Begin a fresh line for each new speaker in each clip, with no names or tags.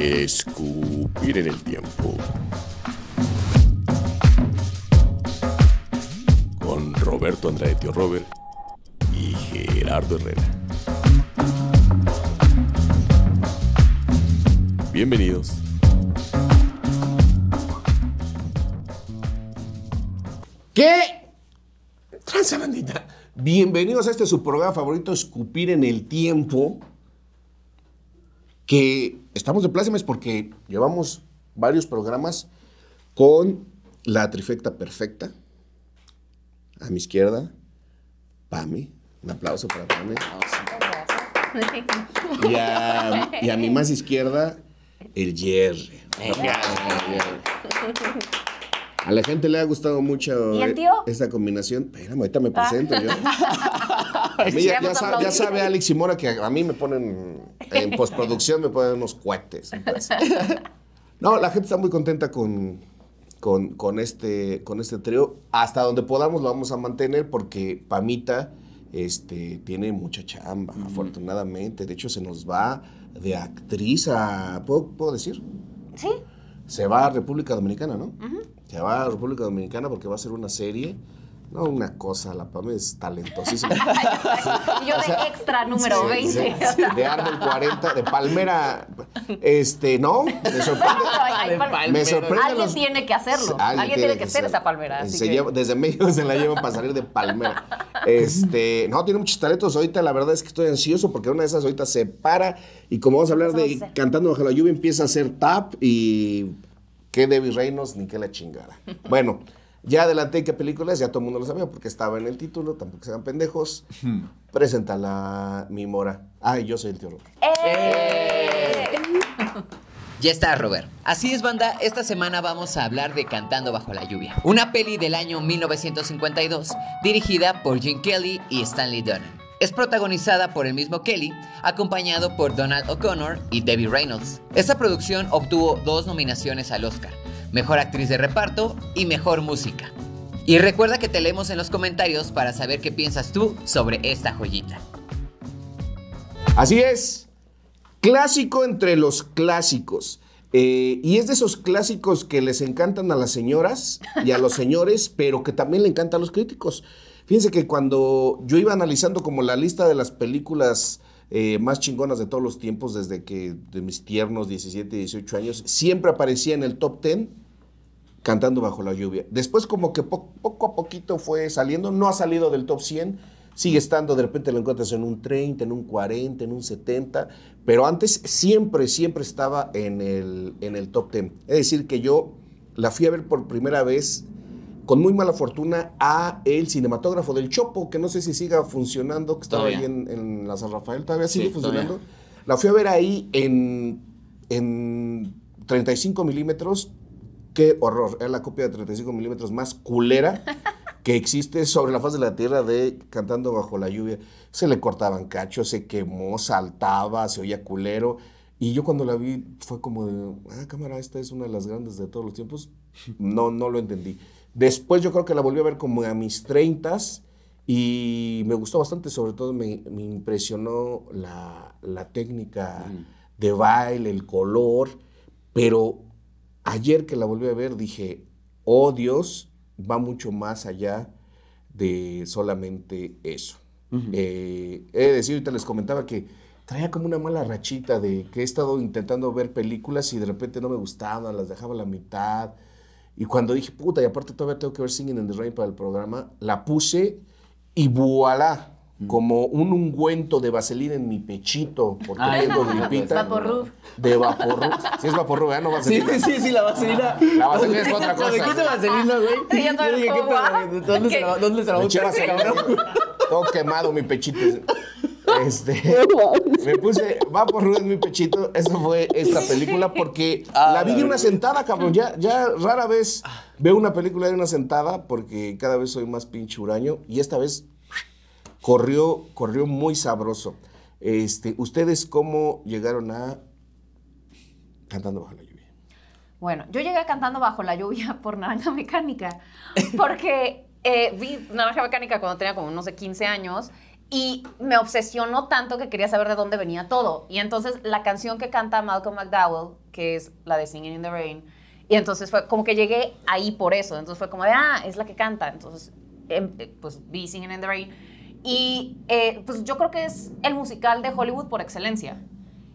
Escupir en el tiempo. Con Roberto Andrade Tío Robert y Gerardo Herrera.
Bienvenidos. ¿Qué?
Transa Bienvenidos a este su programa favorito, Escupir en el Tiempo. Que estamos de plácemes porque llevamos varios programas con la trifecta perfecta. A mi izquierda, Pami, Un aplauso para Pami.
Y a, y a mi más
izquierda, el Jerry. A la gente le ha gustado mucho e-, esta combinación. Espérame, ahorita me ah. presento yo.
ya, sabe,
Alex y Mora que a mí me ponen en postproducción, me ponen unos cohetes. No, la gente está muy contenta con, con, este, con este trío. Hasta donde podamos lo vamos a mantener porque Pamita este, tiene mucha chamba, afortunadamente. De hecho, se nos va de actriz a... ¿Puedo, decir? Sí. Se va a República Dominicana, ¿no? Ajá se va a República Dominicana porque va a ser una serie. No, una cosa, la PAM es talentosísima.
yo de extra número 20. de árbol
40, de palmera. Este, no, me sorprende. alguien
tiene que hacerlo. Alguien, tiene que, hacer esa palmera. Eh,
desde México se la llevan para salir de palmera. Este, no, tiene muchos talentos. Ahorita la verdad es que estoy ansioso porque una de esas ahorita se para. Y como vamos a hablar de Cantando bajo la lluvia, empieza a hacer tap y que Debbie Reynos, ni que la chingada. Bueno, ya adelanté qué películas, ya todo el mundo lo sabía porque estaba en el título, tampoco sean pendejos. Presenta la mi mora. Ay, yo soy el tío
¡Eh! Ya está, Robert. Así es, banda, esta semana vamos a hablar de Cantando bajo la lluvia, una peli del año 1952, dirigida por Jim Kelly y Stanley Donen. Es protagonizada por el mismo Kelly, acompañado por Donald O'Connor y Debbie Reynolds. Esta producción obtuvo dos nominaciones al Oscar, Mejor Actriz de Reparto y Mejor Música. Y recuerda que te leemos en los comentarios para saber qué piensas tú sobre esta joyita.
Así es, clásico entre los clásicos. Eh, y es de esos clásicos que les encantan a las señoras y a los señores, pero que también le encantan a los críticos. Fíjense que cuando yo iba analizando como la lista de las películas eh, más chingonas de todos los tiempos, desde que de mis tiernos 17, 18 años, siempre aparecía en el top 10 cantando bajo la lluvia. Después como que poco a poquito fue saliendo, no ha salido del top 100, sigue estando, de repente lo encuentras en un 30, en un 40, en un 70, pero antes siempre, siempre estaba en el, en el top 10. Es decir, que yo la fui a ver por primera vez con muy mala fortuna a el cinematógrafo del Chopo, que no sé si siga funcionando, que estaba ahí en, en, la San Rafael, todavía sigue funcionando. La fui a ver ahí en, en 35 milímetros. Qué horror, Era la copia de 35 milímetros más culera. que existe sobre la faz de la tierra de Cantando bajo la lluvia. Se le cortaban cachos, se quemó, saltaba, se oía culero. Y yo cuando la vi fue como de, ah, cámara, esta es una de las grandes de todos los tiempos. No, no lo entendí. Después yo creo que la volví a ver como a mis 30 y me gustó bastante, sobre todo me, impresionó la, técnica de baile, el color, pero ayer que la volví a ver dije, oh Dios, va mucho más allá de solamente eso. Eh, he de decir, ahorita les comentaba que traía como una mala rachita de que he estado intentando ver películas y de repente no me gustaban, las dejaba a la mitad y cuando dije, puta, y aparte todavía tengo que ver Singing in the Rain para el programa, la puse y voilà, mm. como un ungüento de vaselina en mi pechito, porque Ay, tengo gripita. De Vaporrub. Si sí es Vaporrub, ¿eh? No vaselina. Sí, sí, sí, la vaselina. La vaselina es otra cosa. ¿De qué te
vaselina, güey? Yo dije, ¿qué ¿dónde, se la, ¿dónde se la cabrón?
Todo quemado mi pechito. Este, me puse, va por en mi pechito. Esa fue esta película porque ah, la vi de una sentada, cabrón. Ya, ya rara vez ah. veo una película de una sentada porque cada vez soy más pinche huraño. y esta vez corrió, corrió muy sabroso. Este, ¿Ustedes cómo llegaron a Cantando Bajo la Lluvia?
Bueno, yo llegué a Cantando Bajo la Lluvia por Naranja Mecánica porque eh, vi Naranja Mecánica cuando tenía como, no sé, 15 años y me obsesionó tanto que quería saber de dónde venía todo. Y entonces la canción que canta Malcolm McDowell, que es la de Singing in the Rain, y entonces fue como que llegué ahí por eso. Entonces fue como de, ah, es la que canta. Entonces, em, eh, pues vi Singing in the Rain. Y eh, pues yo creo que es el musical de Hollywood por excelencia.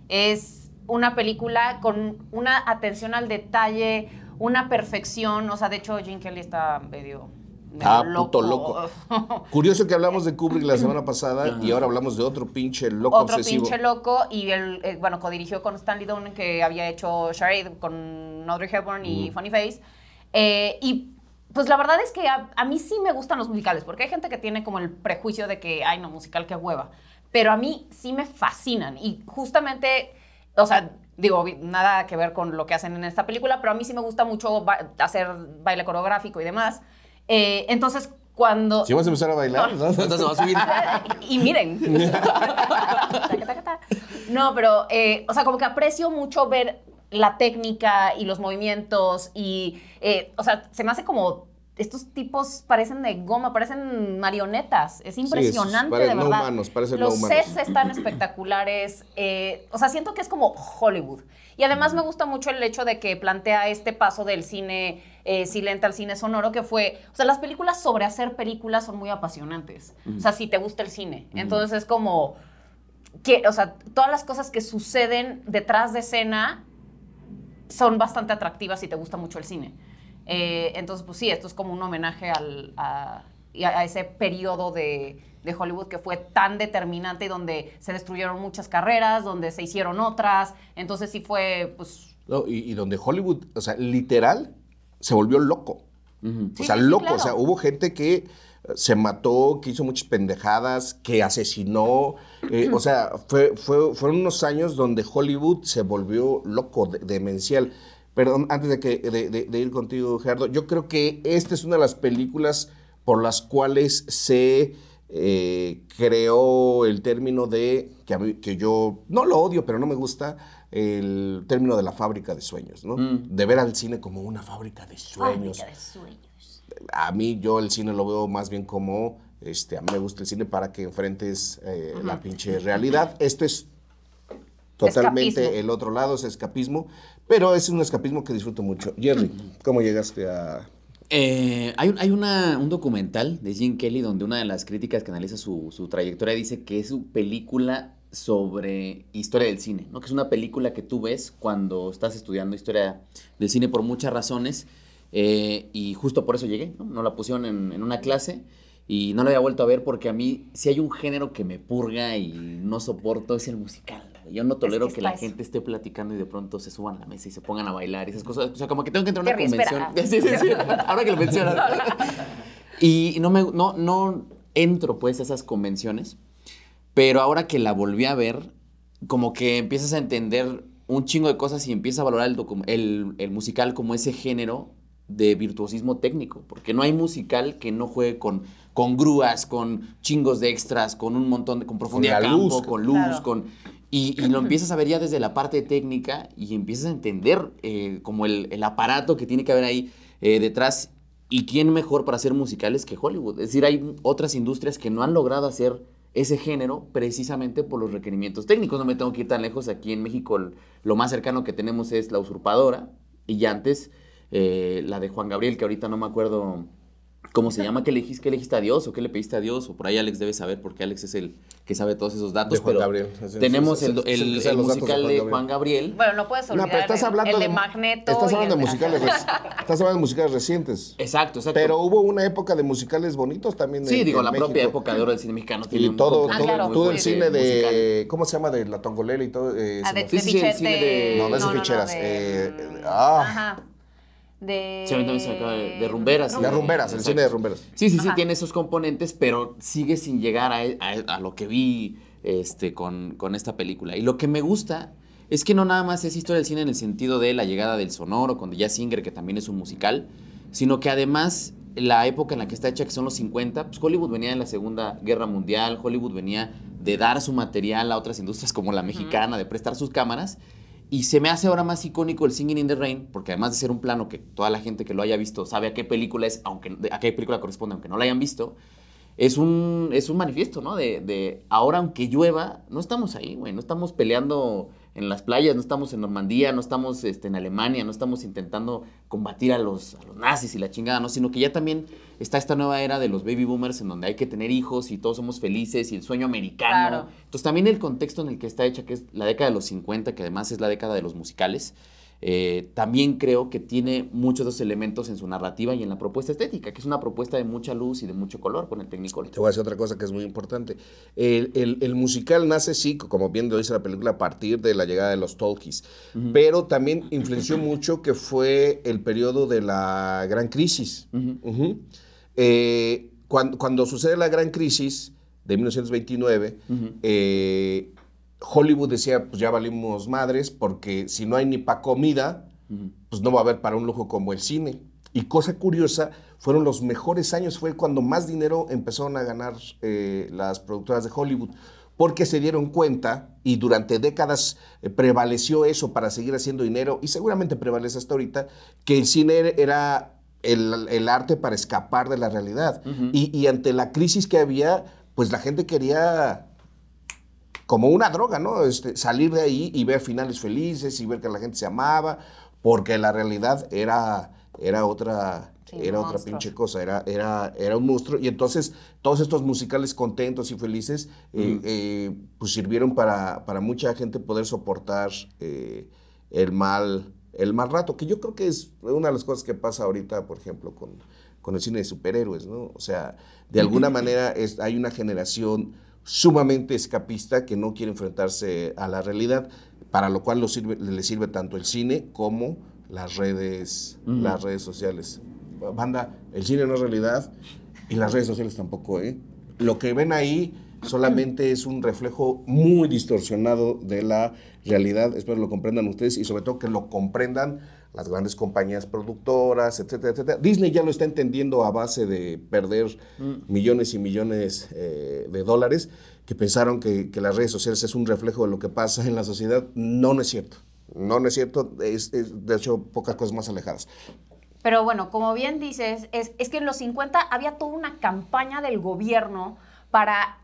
Es una película con una atención al detalle, una perfección. O sea, de hecho, Gene Kelly está medio
Ah, puto loco. Curioso que hablamos de Kubrick la semana pasada y ahora hablamos de otro pinche loco otro pinche
loco y él, bueno eh, bueno, codirigió con Stanley Donen que había hecho Charade con Audrey Hepburn y Funny Face. Eh, y pues la verdad es que a, mí sí me gustan los musicales, porque hay gente que tiene como el prejuicio de que, ay, no, musical, que hueva. Pero a mí sí me fascinan y justamente, o sea, digo, nada que ver con lo que hacen en esta película, pero a mí sí me gusta mucho hacer baile coreográfico y demás. Eh, entonces, cuando... Si vas a
empezar a bailar, no. entonces a subir.
y miren. no, pero, eh, o sea, como que aprecio mucho ver la técnica y los movimientos y, eh, o sea, se me hace como estos tipos parecen de goma, parecen marionetas. Es impresionante, de verdad. No parecen Los no sets están espectaculares. o sea, siento que es como Hollywood. Y además me gusta mucho el hecho de que plantea este paso del cine eh, silente al cine sonoro, que fue, o sea, las películas sobre hacer películas son muy apasionantes. O sea, si te gusta el cine. Entonces es como, que, o sea, todas las cosas que suceden detrás de escena son bastante atractivas si te gusta mucho el cine. Eh, entonces, pues sí, esto es como un homenaje al, a, ese periodo de, Hollywood que fue tan determinante donde se destruyeron muchas carreras, donde se hicieron otras. Entonces sí fue, pues...
y, donde Hollywood, o sea, literal, se volvió loco. o sea, loco. O sea, hubo gente que eh, se mató, que hizo muchas pendejadas, que asesinó. Eh, o sea, fue, fueron unos años donde Hollywood se volvió loco, demencial. Perdón, antes de, que, de, de ir contigo, Gerardo, yo creo que esta es una de las películas por las cuales se eh, creó el término de, que, que, yo no lo odio, pero no me gusta, el término de la fábrica de sueños, ¿no? Mm. De ver al cine como una fábrica de sueños. Fábrica de
sueños.
A mí yo el cine lo veo más bien como, este, a mí me gusta el cine para que enfrentes eh, la pinche realidad. Esto es totalmente el otro lado, es escapismo, pero es un escapismo que disfruto
mucho. Jerry, ¿cómo llegaste a eh, hay, hay una, un documental de Jim Kelly donde una de las críticas que analiza su, trayectoria dice que es su película sobre historia del cine, ¿no? que es una película que tú ves cuando estás estudiando historia del cine por muchas razones eh, y justo por eso llegué, no, no la pusieron en, en, una clase y no la había vuelto a ver porque a mí si hay un género que me purga y no soporto es el musical. Yo no tolero que, la gente esté platicando y de pronto se suban a la mesa y se pongan a bailar y esas cosas. O sea, como que tengo que entrar a una convención. Sí, sí, sí. Ahora que lo mencionas. y no me no, entro pues a esas convenciones. Pero ahora que la volví a ver, como que empiezas a entender un chingo de cosas y empiezas a valorar el, musical como ese género de virtuosismo técnico, porque no hay musical que no juegue con, con grúas, con chingos de extras, con un montón de, con profundidad con de campo, luz, con luz, con y, lo empiezas a ver ya desde la parte técnica y empiezas a entender eh, como el, aparato que tiene que haber ahí eh, detrás. ¿Y quién mejor para hacer musicales que Hollywood? Es decir, hay otras industrias que no han logrado hacer ese género precisamente por los requerimientos técnicos. No me tengo que ir tan lejos. Aquí en México lo más cercano que tenemos es La Usurpadora y antes eh, la de Juan Gabriel, que ahorita no me acuerdo ¿Cómo se llama? ¿Qué le, dijiste, ¿Qué a Dios o qué le pediste a Dios? O por ahí Alex debe saber, porque Alex es el que sabe todos esos datos. Juan pero Gabriel. Tenemos el, musical de Juan, Gabriel. Bueno,
no puedes olvidar estás hablando el, de, Magneto. Estás hablando de musicales,
estás hablando de musicales recientes. Exacto, exacto. Pero hubo una época de musicales bonitos también. Sí, digo, la propia época de oro del cine mexicano. Tiene y todo, ah, todo, todo el cine de, ¿cómo se llama? De la
Tongolela y todo. Eh, ah, de, de... No, de ficheras. Eh, mm, ah
de... Sí, de,
Rumberas. De Rumberas, el cine de Rumberas. Sí, sí, sí, tiene esos componentes, pero sigue sin llegar a, lo que vi este, con, esta película. Y lo que me gusta es que no nada más es historia del cine en el sentido de la llegada del sonoro con Jazz Singer, que también es un musical, sino que además la época en la que está hecha, que son los 50, pues Hollywood venía de la Segunda Guerra Mundial, Hollywood venía de dar su material a otras industrias como la mexicana, de prestar sus cámaras, y se me hace ahora más icónico el Singing in the Rain, porque además de ser un plano que toda la gente que lo haya visto sabe a qué película aunque a película corresponde, aunque no la hayan visto, es un, es un manifiesto, ¿no? De, de ahora aunque llueva, no estamos ahí, güey, no estamos peleando en las playas, no estamos en Normandía, no estamos este, en Alemania, no estamos intentando combatir a los, a los nazis y la chingada, Sino que ya también está esta nueva era de los baby boomers en donde hay que tener hijos y todos somos felices y el sueño americano. Entonces también el contexto en el que está hecha, que es la década de los 50, que además es la década de los musicales, eh, también creo que tiene muchos dos elementos en su narrativa y en la propuesta estética, que es una propuesta de mucha luz y de mucho color con el técnico. Te voy a decir otra cosa que es muy importante. El, musical nace, sí, como bien lo dice
la película, a partir de la llegada de los Tolkis. pero también influenció mucho que fue el periodo de la gran crisis. Eh, cuando, cuando, sucede la gran crisis de 1929, Hollywood decía, pues ya valimos madres, porque si no hay ni para comida, pues no va a haber para un lujo como el cine. Y cosa curiosa, fueron los mejores años, fue cuando más dinero empezaron a ganar eh, las productoras de Hollywood, porque se dieron cuenta y durante décadas eh, prevaleció eso para seguir haciendo dinero, y seguramente prevalece hasta ahorita, que el cine era el, arte para escapar de la realidad. y, y ante la crisis que había, pues la gente quería como una droga, ¿no? Este, salir de ahí y ver finales felices y ver que la gente se amaba, porque la realidad era, era otra. era otra pinche cosa, era, era, era un monstruo. Y entonces todos estos musicales contentos y felices eh, eh, pues sirvieron para, mucha gente poder soportar eh, el, mal, el mal rato, que yo creo que es una de las cosas que pasa ahorita, por ejemplo, con, con el cine de superhéroes, ¿no? O sea, de alguna manera es, hay una generación sumamente escapista que no quiere enfrentarse a la realidad, para lo cual le sirve tanto el cine como las redes, las redes sociales. Banda, el cine no es realidad y las redes sociales tampoco, ¿eh? Lo que ven ahí solamente es un reflejo muy distorsionado de la realidad. Espero lo comprendan ustedes y sobre todo que lo comprendan las grandes compañías productoras, etcétera, etcétera. Disney ya lo está entendiendo a base de perder mm. millones y millones eh, de dólares, que pensaron que, las redes sociales es un reflejo de lo que pasa en la sociedad. No, no es cierto. No, no es cierto. de hecho, pocas cosas más alejadas.
Pero bueno, como bien dices, es, es que en los 50 había toda una campaña del gobierno para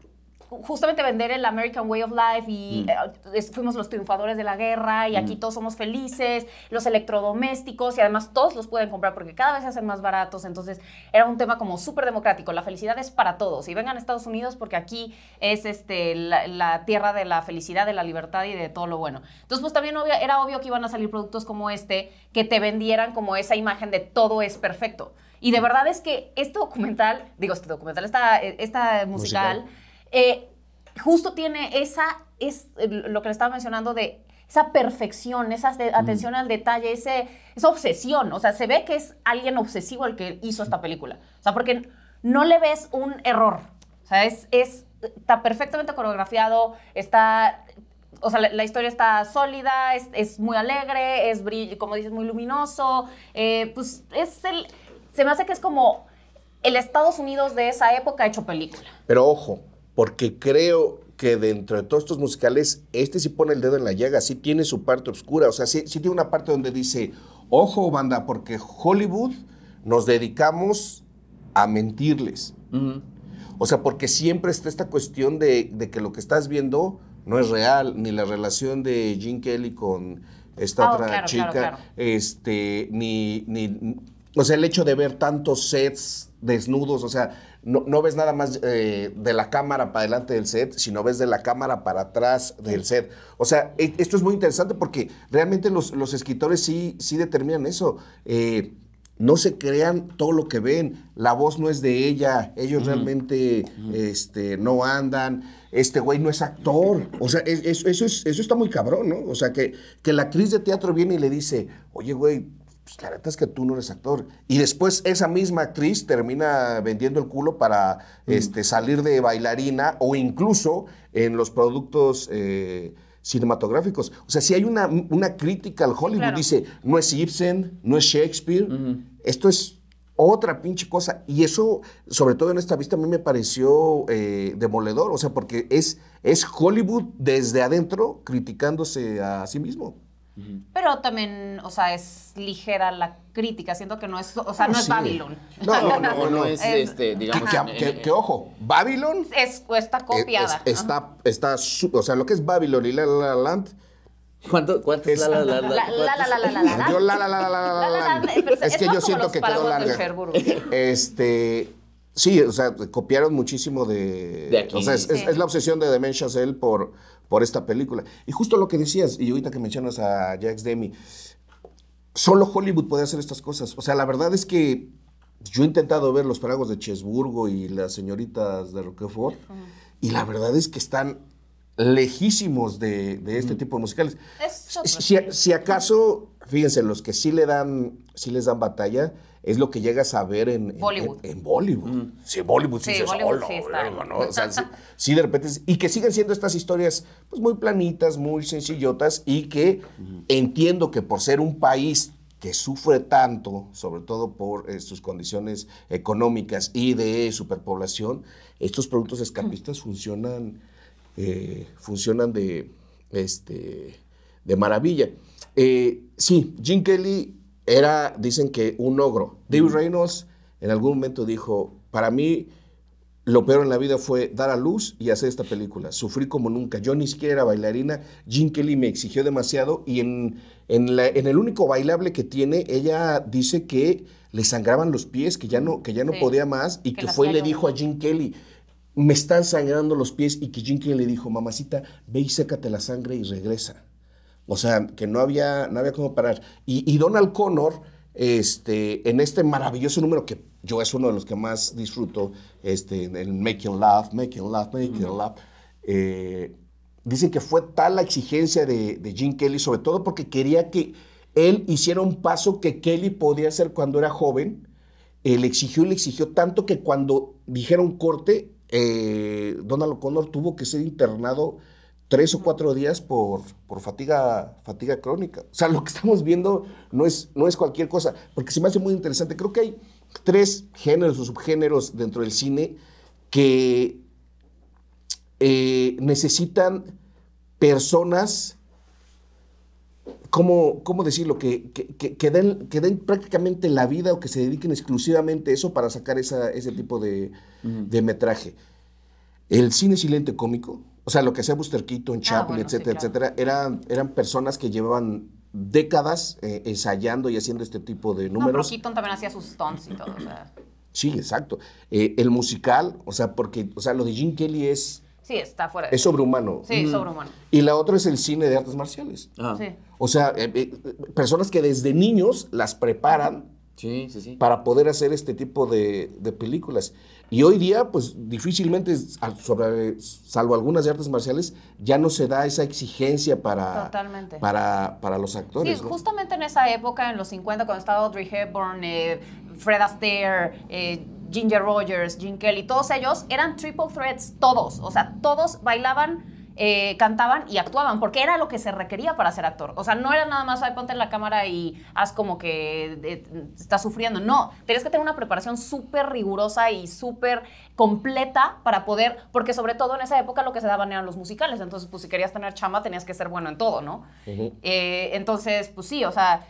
justamente vender el American Way of Life y mm. eh, fuimos los triunfadores de la guerra y aquí mm. todos somos felices, los electrodomésticos y además todos los pueden comprar porque cada vez se hacen más baratos. Entonces era un tema como súper democrático. La felicidad es para todos. Y vengan a Estados Unidos porque aquí es este, la, tierra de la felicidad, de la libertad y de todo lo bueno. Entonces pues también era obvio que iban a salir productos como este que te vendieran como esa imagen de todo es perfecto. Y de mm. verdad es que este documental, digo, este documental, esta, e, esta musical eh, justo tiene esa, es lo que le estaba mencionando de esa perfección, esa mm. atención al detalle, ese, esa obsesión. O sea, se ve que es alguien obsesivo el que hizo esta mm. película. O sea, porque no le ves un error. O sea, es, está perfectamente coreografiado, está... O sea, la, historia está sólida, es, muy alegre, es, como dices, muy luminoso. Eh, pues es el... Se me hace que es como el Estados Unidos de esa época ha hecho película.
Pero ojo, porque creo que dentro de todos estos musicales, este sí pone el dedo en la llaga, sí tiene su parte oscura, o sea, sí, tiene una parte donde dice, ojo banda, porque Hollywood nos dedicamos a mentirles. O sea, porque siempre está esta cuestión de, que lo que estás viendo no es real, ni la relación de Gene Kelly con esta oh, otra chica, este, ni, ni, o sea, el hecho de ver tantos sets desnudos, o sea, no, ves nada más eh, de la cámara para adelante del set, sino ves de la cámara para atrás del set. O sea, e, esto es muy interesante porque realmente los, escritores sí, sí determinan eso. Eh, no se crean todo lo que ven, la voz no es de ella, ellos realmente este, no andan, este güey no es actor. O sea, eso, eso está muy cabrón, ¿no? O sea, que, que la actriz de teatro viene y le dice, oye, güey, Claro, pues, la verdad es que tú no eres actor. Y después esa misma actriz termina vendiendo el culo para mm. este, salir de bailarina o incluso en los productos... Eh, cinematográficos. O sea, si hay una, una crítica al Hollywood, dice, no es Ibsen, no es Shakespeare, esto es otra pinche cosa. Y eso, sobre todo en esta vista, a mí me pareció eh, demoledor, o sea, porque es, es Hollywood desde adentro criticándose a sí mismo.
Pero también, o sea, es ligera la crítica. Siento que no es, o sea, no, es Babylon. No, no, no, no es, digamos.
Que,
ojo,
Babylon. Es, está copiada. está,
está, o sea, lo que es Babylon y La La Land. ¿Cuánto, la la la la la? la la la la la la la. Es que yo siento que quedó Este. Sí, o sea, copiaron muchísimo de... O sea, es, la obsesión de Demen Chazelle por, por esta película. Y justo lo que decías, y ahorita que mencionas a Jax Demi, solo Hollywood puede hacer estas cosas. O sea, la verdad es que yo he intentado ver los pagos de Chesburgo y las señoritas de Roquefort, y la verdad es que están lejísimos de, este tipo de musicales. Si, si, acaso, fíjense, los que sí le dan, sí les dan batalla es lo que llegas a ver en Bollywood. En, Bollywood. Mm. Sí, Bollywood sí, sí, Bollywood, ¿no? sí, de repente. Y que sigan siendo estas historias pues, muy planitas, muy sencillotas y que entiendo que por ser un país que sufre tanto, sobre todo por eh, sus condiciones económicas y de superpoblación, estos productos escapistas funcionan, eh, funcionan de, este, de maravilla. Eh, sí, Jim Kelly era, dicen que un ogro. David Reynolds en algún momento dijo, para mí lo peor en la vida fue dar a luz y hacer esta película. Sufrí como nunca. Yo ni siquiera era bailarina. Jim Kelly me exigió demasiado y en, en, el único bailable que tiene, ella dice que le sangraban los pies, que ya no, que ya no podía más y que, fue y le dijo a Jim Kelly, me están sangrando los pies y que Jim Kelly le dijo, mamacita, ve y sécate la sangre y regresa. O sea, que no había, no había cómo parar. Y, Donald Connor, este, en este maravilloso número que yo es uno de los que más disfruto, este, el making love, making Make You love, Make eh, dicen que fue tal la exigencia de, de, Gene Kelly, sobre todo porque quería que él hiciera un paso que Kelly podía hacer cuando era joven. Él eh, le exigió y le exigió tanto que cuando dijeron corte, eh, Donald Connor tuvo que ser internado tres o cuatro días por, por fatiga, fatiga crónica. O sea, lo que estamos viendo no es, no es cualquier cosa, porque se me hace muy interesante. Creo que hay tres géneros o subgéneros dentro del cine que eh, necesitan personas, ¿cómo, decirlo? Que, que, que, den, prácticamente la vida o que se dediquen exclusivamente a eso para sacar ese tipo de, de metraje. El cine silente cómico, o sea, lo que sea Buster Keaton, ah, Chaplin, etcétera, etcétera, eran, eran personas que llevaban décadas eh, ensayando y haciendo este tipo de números. No, pero Keaton
también hacía sus stunts y todo,
Sí, exacto. Eh, el musical, o sea, porque, o sea, lo de Gene Kelly es...
Sí, está fuera. es
sobrehumano. Sí, mm. sobrehumano. Y la otra es el cine de artes marciales. Ah. O sea, eh, personas que desde niños las preparan para poder hacer este tipo de, de películas. Y hoy día, pues difícilmente, sobre, salvo algunas de artes marciales, ya no se da esa exigencia para, para, para los actores. Sí,
justamente en esa época, en los 50, cuando estaba Audrey Hepburn, eh, Fred Astaire, eh, Ginger Rogers, Gene Kelly, todos ellos eran triple threats, todos. O sea, todos bailaban eh, cantaban y actuaban, porque era lo que se requería para ser actor. O sea, no era nada más, ay, ponte en la cámara y haz como que eh, estás sufriendo. No, tenías que tener una preparación súper rigurosa y súper completa para poder, porque sobre todo en esa época lo que se daban eran los musicales, entonces pues si querías tener chamba tenías que ser bueno en todo, ¿no? Eh, entonces, pues sí, o sea,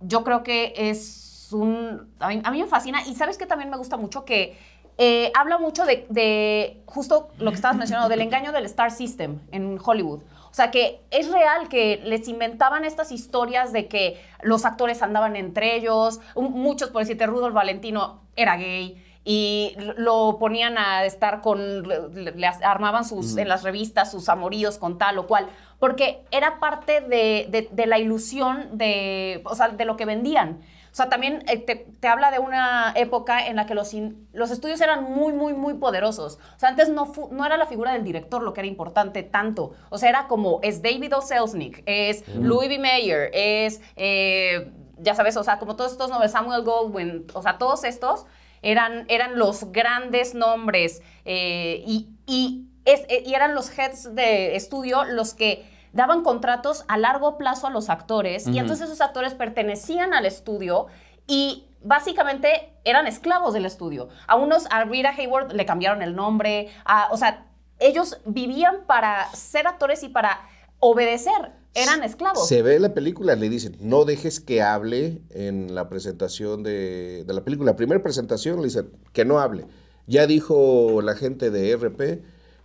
yo creo que es un... A mí, a mí me fascina y sabes que también me gusta mucho que eh, habla mucho de, justo lo que estabas mencionando, del engaño del Star System en Hollywood. O sea, que es real que les inventaban estas historias de que los actores andaban entre ellos, muchos, por decirte, Rudolf Valentino era gay, y lo ponían a estar con, le, armaban sus, en las revistas sus amoríos con tal o cual, porque era parte de, de, la ilusión de, o sea, de lo que vendían. O sea, también eh, te, habla de una época en la que los, los estudios eran muy, muy, muy poderosos. O sea, antes no, no era la figura del director lo que era importante tanto. O sea, era como es David O. Selznick, es mm. Louis B. Mayer, es, eh, ya sabes, o sea, como todos estos nombres, Samuel Goldwyn, o sea, todos estos eran, eran los grandes nombres eh, y, y, y eran los heads de estudio los que daban contratos a largo plazo a los actores y entonces esos actores pertenecían al estudio y básicamente eran esclavos del estudio. A unos, a Rita Hayward le cambiaron el nombre, o sea, ellos vivían para ser actores y para obedecer. Eran esclavos. Se
ve la película, le dicen, no dejes que hable en la presentación de, la película. La primera presentación le dicen, que no hable. Ya dijo la gente de RP,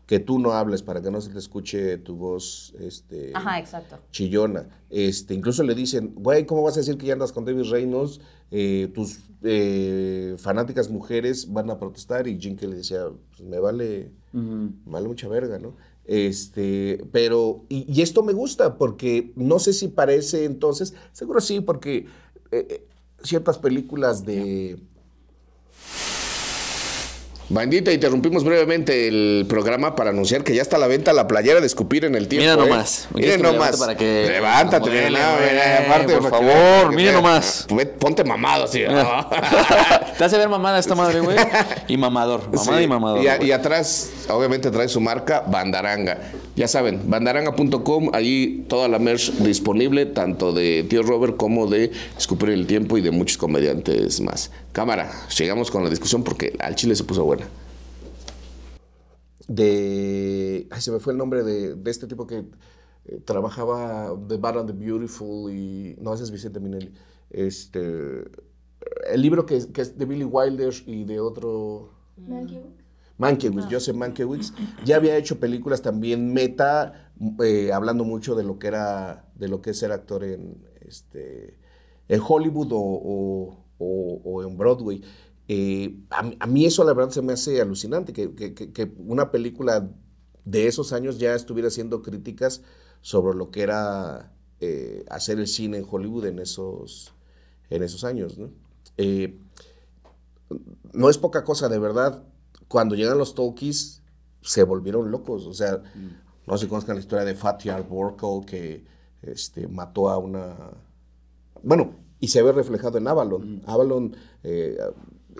que tú no hables para que no se te escuche tu voz este, chillona. Este, incluso le dicen, güey, ¿cómo vas a decir que ya andas con David Reynolds? Eh, tus eh, fanáticas mujeres van a protestar. Y Jim le decía, pues me vale,
vale
mucha verga, ¿no? Este, pero, y, esto me gusta porque no sé si parece entonces, seguro sí, porque eh, ciertas películas de Bandita, interrumpimos brevemente el programa para anunciar que ya está a la venta la playera de escupir en el tiempo. Mira ¿eh? nomás. Mira nomás. Levántate, aparte, por favor, mira nomás.
Ponte mamado así. Ah. Te hace ver mamada esta madre, güey. Y mamador. Mamada y mamador.
Y, atrás, obviamente, trae su marca Bandaranga. Ya saben, bandaranga.com, allí toda la merch disponible, tanto de Tío Robert como de Escupir el Tiempo y de muchos comediantes más. Cámara, llegamos con la discusión porque al Chile se puso buena. De. Ay, se me fue el nombre de, este tipo que eh, trabajaba The Bad and the Beautiful y. No, ese es Vicente Minelli. Este. El libro que, es de Billy Wilder y de otro. Mankiewicz. Yo yo Joseph Mankiewicz. Ya había hecho películas también meta, mm, eh, hablando mucho de lo que era. de lo que es ser actor en. Este, en Hollywood o o, en Broadway. Eh, a, mí eso la verdad se me hace alucinante, que, una película de esos años ya estuviera haciendo críticas sobre lo que era eh, hacer el cine en Hollywood en esos, en esos años. Eh, ¿no? es poca cosa, de verdad, cuando llegan los talkies se volvieron locos. O sea, mm. no sé si conozcan la historia de Fatih Arborco que este, mató a una... Bueno, y se ve reflejado en Avalon. Avalon eh,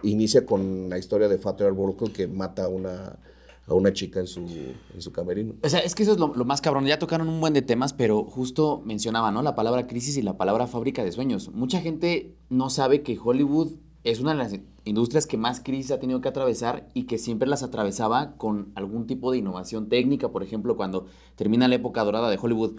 inicia con la historia de Father Burkle que mata a una, a una chica en su, en su camerino.
O sea, es que eso es lo, más cabrón. Ya tocaron un buen de temas, pero justo mencionaba, ¿no? La palabra crisis y la palabra fábrica de sueños. Mucha gente no sabe que Hollywood es una de las industrias que más crisis ha tenido que atravesar y que siempre las atravesaba con algún tipo de innovación técnica, por ejemplo, cuando termina la época dorada de Hollywood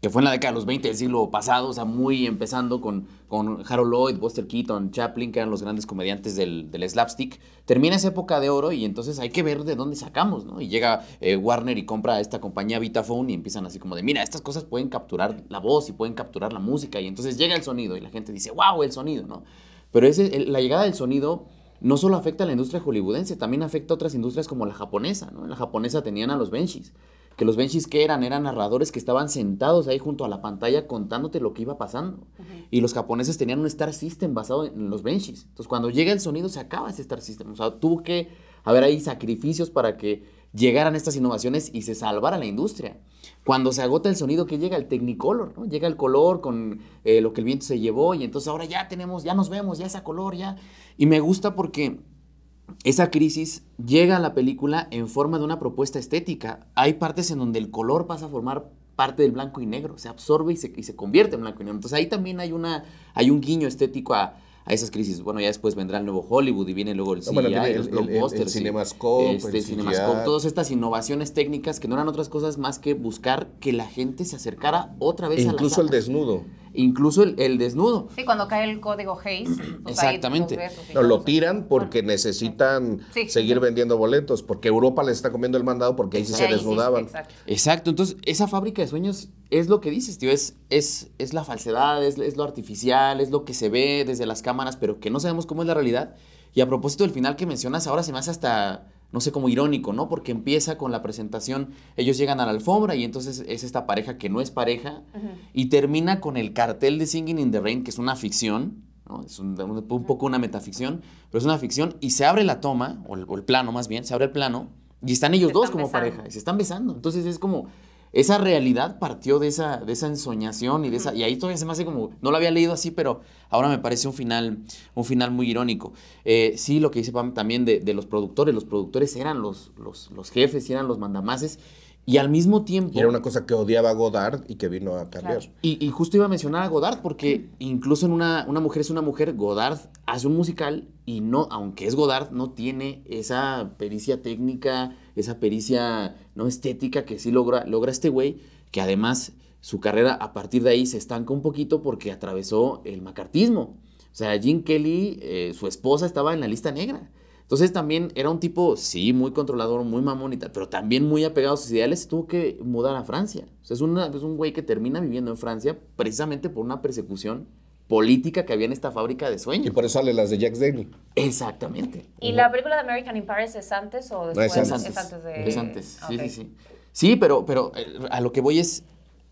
que fue en la década de los 20 del siglo pasado, o sea, muy empezando con, con Harold Lloyd, Buster Keaton, Chaplin, que eran los grandes comediantes del, slapstick, termina esa época de oro y entonces hay que ver de dónde sacamos, ¿no? Y llega eh, Warner y compra esta compañía Vitaphone y empiezan así como de, mira, estas cosas pueden capturar la voz y pueden capturar la música y entonces llega el sonido y la gente dice, wow, el sonido, ¿no? Pero la llegada del sonido no solo afecta a la industria hollywoodense, también afecta a otras industrias como la japonesa, ¿no? En la japonesa tenían a los Benshis que los benchis que eran, eran narradores que estaban sentados ahí junto a la pantalla contándote lo que iba pasando. Y los japoneses tenían un Star System basado en los benchis. Entonces, cuando llega el sonido, se acaba ese Star System. O sea, tuvo que haber ahí sacrificios para que llegaran estas innovaciones y se salvara la industria. Cuando se agota el sonido, que llega? El Technicolor, ¿no? Llega el color con eh, lo que el viento se llevó y entonces ahora ya tenemos, ya nos vemos, ya esa color, ya. Y me gusta porque esa crisis llega a la película en forma de una propuesta estética. Hay partes en donde el color pasa a formar parte del blanco y negro, se absorbe y se, convierte en blanco y negro. Entonces ahí también hay, una, hay un guiño estético a, esas crisis. Bueno, ya después vendrá el nuevo Hollywood y viene luego el CGI, el, blockbuster, el, este, todas estas innovaciones técnicas que no eran otras cosas más que buscar que la gente se acercara
otra vez a la e Incluso el
desnudo incluso el, desnudo.
Sí, cuando cae el código Hayes. Pues Exactamente. no,
lo tiran porque necesitan seguir vendiendo boletos, porque Europa les está comiendo el mandado porque ahí sí, se desnudaban.
exacto. entonces esa fábrica de sueños es lo que dices, tío, es, es, es la falsedad, es, es lo artificial, es lo que se ve desde las cámaras, pero que no sabemos cómo es la realidad. Y a propósito del final que mencionas, ahora se me hace hasta no sé, como irónico, ¿no? Porque empieza con la presentación, ellos llegan a la alfombra y entonces es esta pareja que no es pareja y termina con el cartel de Singing in the Rain, que es una ficción, ¿no? Es un, poco una metaficción, pero es una ficción y se abre la toma, o el, plano más bien, se abre el plano y están ellos dos como pareja y se están besando. Entonces es como esa realidad partió de esa, de esa ensoñación y de esa. Y ahí todavía se me hace como. No lo había leído así, pero ahora me parece un final, un final muy irónico. Eh, sí, lo que dice Pam también de, los productores. Los productores eran los, los, los jefes, eran los mandamases. Y al mismo tiempo... Y era una cosa que odiaba a Godard y que vino a cambiar. Y, justo iba a mencionar a Godard porque incluso en una, una mujer es una mujer, Godard hace un musical y no, aunque es Godard, no tiene esa pericia técnica, esa pericia no estética que sí logra, logra este güey, que además su carrera a partir de ahí se estanca un poquito porque atravesó el macartismo. O sea, Jim Kelly, eh, su esposa, estaba en la lista negra. Entonces también era un tipo, sí, muy controlador, muy mamón y tal, pero también muy apegado a sus ideales, tuvo que mudar a Francia. O sea, es, una, es un güey que termina viviendo en Francia precisamente por una persecución política que había en esta fábrica de sueños. Y por eso sale las de Jack Daniel. Exactamente. ¿Y la
película de American in es antes o después? es antes. Es antes. De... Sí, sí, sí.
Sí, pero, pero eh, a lo que voy es,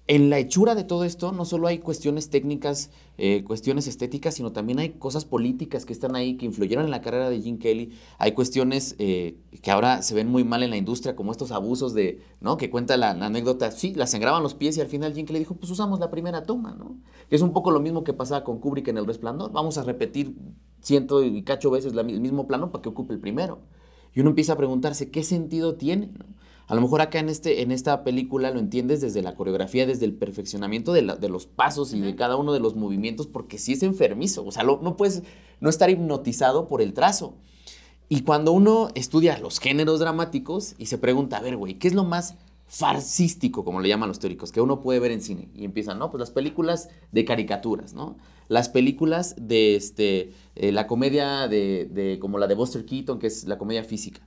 en la hechura de todo esto no solo hay cuestiones técnicas, eh, cuestiones estéticas, sino también hay cosas políticas que están ahí, que influyeron en la carrera de Jim Kelly. Hay cuestiones eh, que ahora se ven muy mal en la industria, como estos abusos de, ¿no? Que cuenta la, anécdota, sí, la sangraban los pies y al final Jim Kelly dijo, pues usamos la primera toma, ¿no? Que es un poco lo mismo que pasaba con Kubrick en El Resplandor. Vamos a repetir ciento y cacho veces el mismo plano para que ocupe el primero. Y uno empieza a preguntarse, ¿qué sentido tiene? ¿no? A lo mejor acá en, este, en esta película lo entiendes desde la coreografía, desde el perfeccionamiento de, los pasos y de cada uno de los movimientos, porque sí es enfermizo. O sea, no puedes no estar hipnotizado por el trazo. Y cuando uno estudia los géneros dramáticos y se pregunta, a ver, güey, ¿qué es lo más farcístico, como le llaman los teóricos, que uno puede ver en cine? Y empiezan, no, pues las películas de caricaturas, ¿no? Las películas de este, eh, la comedia de, de, como la de Buster Keaton, que es la comedia física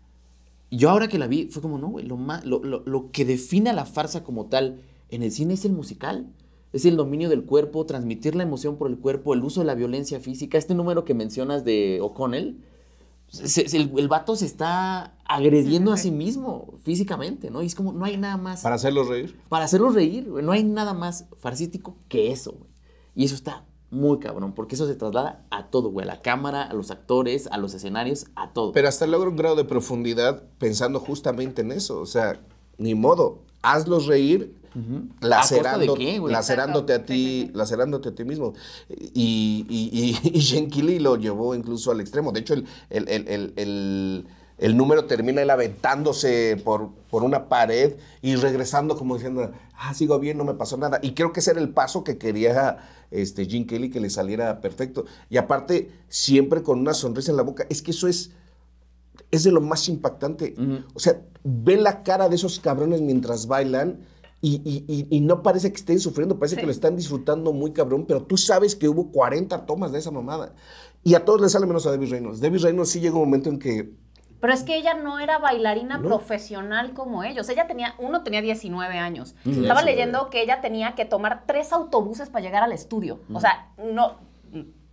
yo ahora que la vi, fue como, no, güey, lo, lo, que define a la farsa como tal en el cine es el musical. Es el dominio del cuerpo, transmitir la emoción por el cuerpo, el uso de la violencia física. Este número que mencionas de O'Connell, pues, el, vato se está agrediendo a sí mismo físicamente, ¿no? Y es como, no hay nada más. ¿Para hacerlos reír? Para hacerlos reír, No hay nada más farcístico que eso, güey. Y eso está muy cabrón, porque eso se traslada a todo, güey, a la cámara, a los actores, a los escenarios, a todo. Pero hasta
logra un grado de profundidad pensando justamente en eso, o sea, ni modo, hazlos reír lacerando, lacerándote a ti, lacerándote a ti mismo. Y, y, y, lo llevó incluso al extremo. De hecho, el, el el número termina él aventándose por, por una pared y regresando como diciendo, ah, sigo bien, no me pasó nada. Y creo que ese era el paso que quería este, Jim Kelly, que le saliera perfecto. Y aparte, siempre con una sonrisa en la boca. Es que eso es, es de lo más impactante. O sea, ve la cara de esos cabrones mientras bailan. Y, no parece que estén sufriendo, parece que lo están disfrutando muy cabrón, pero tú sabes que hubo 40 tomas de esa mamada. Y a todos les sale menos a David Reynolds. David Reynolds sí llega un momento en que
pero es que ella no era bailarina profesional como ellos. Ella tenía, uno tenía 19 años. Mm. Estaba leyendo que ella tenía que tomar tres autobuses para llegar al estudio. O mm. sea, no,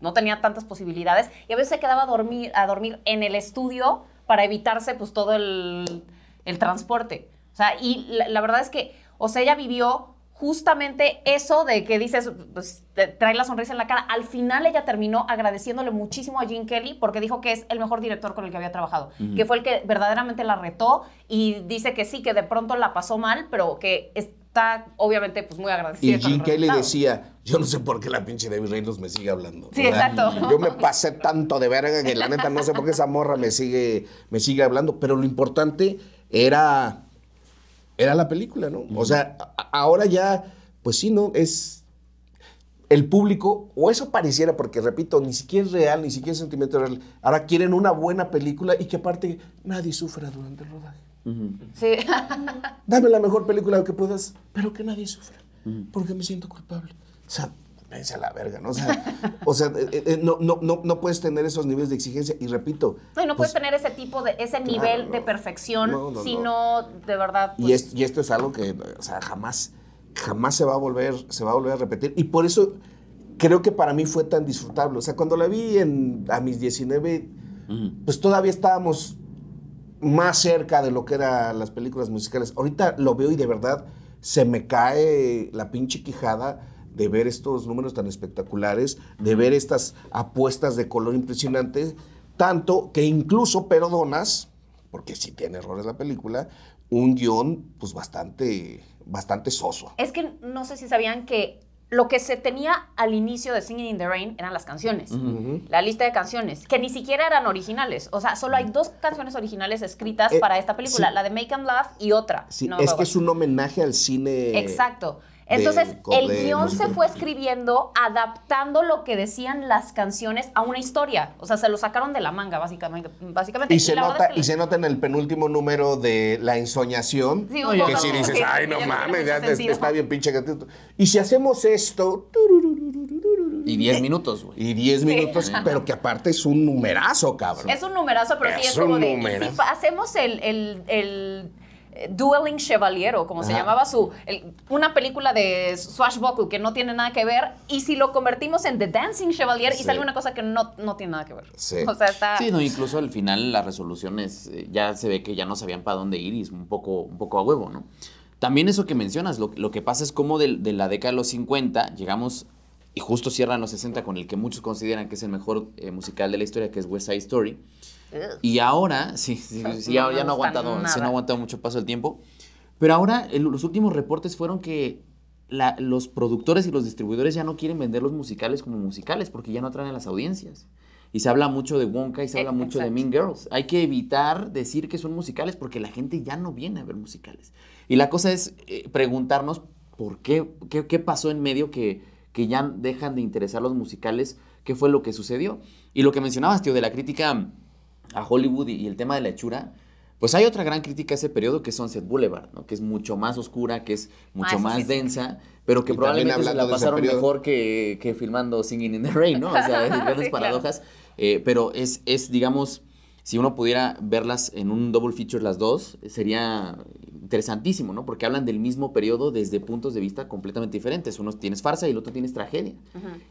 no tenía tantas posibilidades. Y a veces se quedaba a dormir, a dormir en el estudio para evitarse pues todo el, transporte. O sea, y la, la verdad es que, o sea, ella vivió justamente eso de que dices, pues trae la sonrisa en la cara. Al final ella terminó agradeciéndole muchísimo a Jim Kelly porque dijo que es el mejor director con el que había trabajado, que fue el que verdaderamente la retó y dice que sí, que de pronto la pasó mal, pero que está obviamente pues muy agradecida. Y Gene Kelly decía,
yo no sé por qué la pinche David Reynolds me sigue hablando. Sí, exacto. Yo me pasé tanto de verga que la neta no sé por qué esa morra me sigue, me sigue hablando, pero lo importante era era la película, ¿no? O sea, ahora ya, pues sí, ¿no? Es el público, o eso pareciera, porque repito, ni siquiera es real, ni siquiera es sentimiento real. Ahora quieren una buena película y que aparte nadie sufra durante el rodaje. Sí. Dame la mejor película que puedas, pero que nadie sufra,
porque me siento culpable.
O sea, a la verga, ¿no? O sea, eh, eh, eh, no, puedes tener esos niveles de exigencia. Y repito.
No, puedes pues tener ese tipo de, ese nivel de perfección, si no, de verdad.
Pues y, esto es algo que, o sea, jamás, jamás se va a volver, se va a volver a repetir. Y por eso creo que para mí fue tan disfrutable. O sea, cuando la vi en, a mis 19, pues todavía estábamos más cerca de lo que eran las películas musicales. Ahorita lo veo y de verdad se me cae la pinche quijada de ver estos números tan espectaculares, de ver estas apuestas de color impresionantes, tanto que incluso perdonas, porque si tiene errores la película, un guión pues bastante, bastante soso.
Es que no sé si sabían que lo que se tenía al inicio de Singing in the Rain eran las canciones, la lista de canciones, que ni siquiera eran originales. O sea, solo hay dos canciones originales escritas eh, para esta película, la de Make And em Laugh y otra. es que es
un homenaje al cine. Exacto.
Entonces, el guión se fue escribiendo adaptando lo que decían las canciones a una historia. O sea, se lo sacaron de la manga, básicamente. Y, se, nota,
y se nota en el penúltimo número de La Ensoñación, sí, que si dices, ay, no mames, ya está bien pinche Y si hacemos esto... Y
10 minutos,
güey. Y 10 minutos, pero que aparte es un numerazo, cabrón. Es
un numerazo, pero sí es como de... Si hacemos el Dueling Chevalier, o como se llamaba su, una película de Swashbuckle que no tiene nada que ver, y si lo convertimos en The Dancing Chevalier y sale una cosa que no, no tiene nada que ver. Sí. incluso
al final las resoluciones eh, ya se ve que ya no sabían para dónde ir y es un poco, un poco a huevo, ¿no? También eso que mencionas, lo, que pasa es como de, la década de los 50 llegamos y justo cierran los 60 con el que muchos consideran que es el mejor eh, musical de la historia, que es West Side Story. Y ahora, sí, ya, no ha aguantado, se aguantado mucho paso el tiempo. Pero ahora los últimos reportes fueron que los productores y los distribuidores ya no quieren vender los musicales como musicales porque ya no atraen a las audiencias. Y se habla mucho de Wonka y se habla eh, mucho de Mean Girls. Hay que evitar decir que son musicales porque la gente ya no viene a ver musicales. Y la cosa es eh, preguntarnos por qué, qué, qué, pasó en medio que, que ya dejan de interesar los musicales, qué fue lo que sucedió. Y lo que mencionabas, tío, de la crítica a Hollywood y, el tema de la hechura, pues hay otra gran crítica a ese periodo que es Sunset Boulevard, ¿no? que es mucho más oscura, que es mucho ah, más densa, pero que probablemente la pasaron mejor que, filmando Singing in the Rain, ¿no? O sea, grandes paradojas, eh, pero es, es, digamos, si uno pudiera verlas en un double feature las dos, sería interesantísimo, ¿no? Porque hablan del mismo periodo desde puntos de vista completamente diferentes. Uno tienes farsa y el otro tienes tragedia.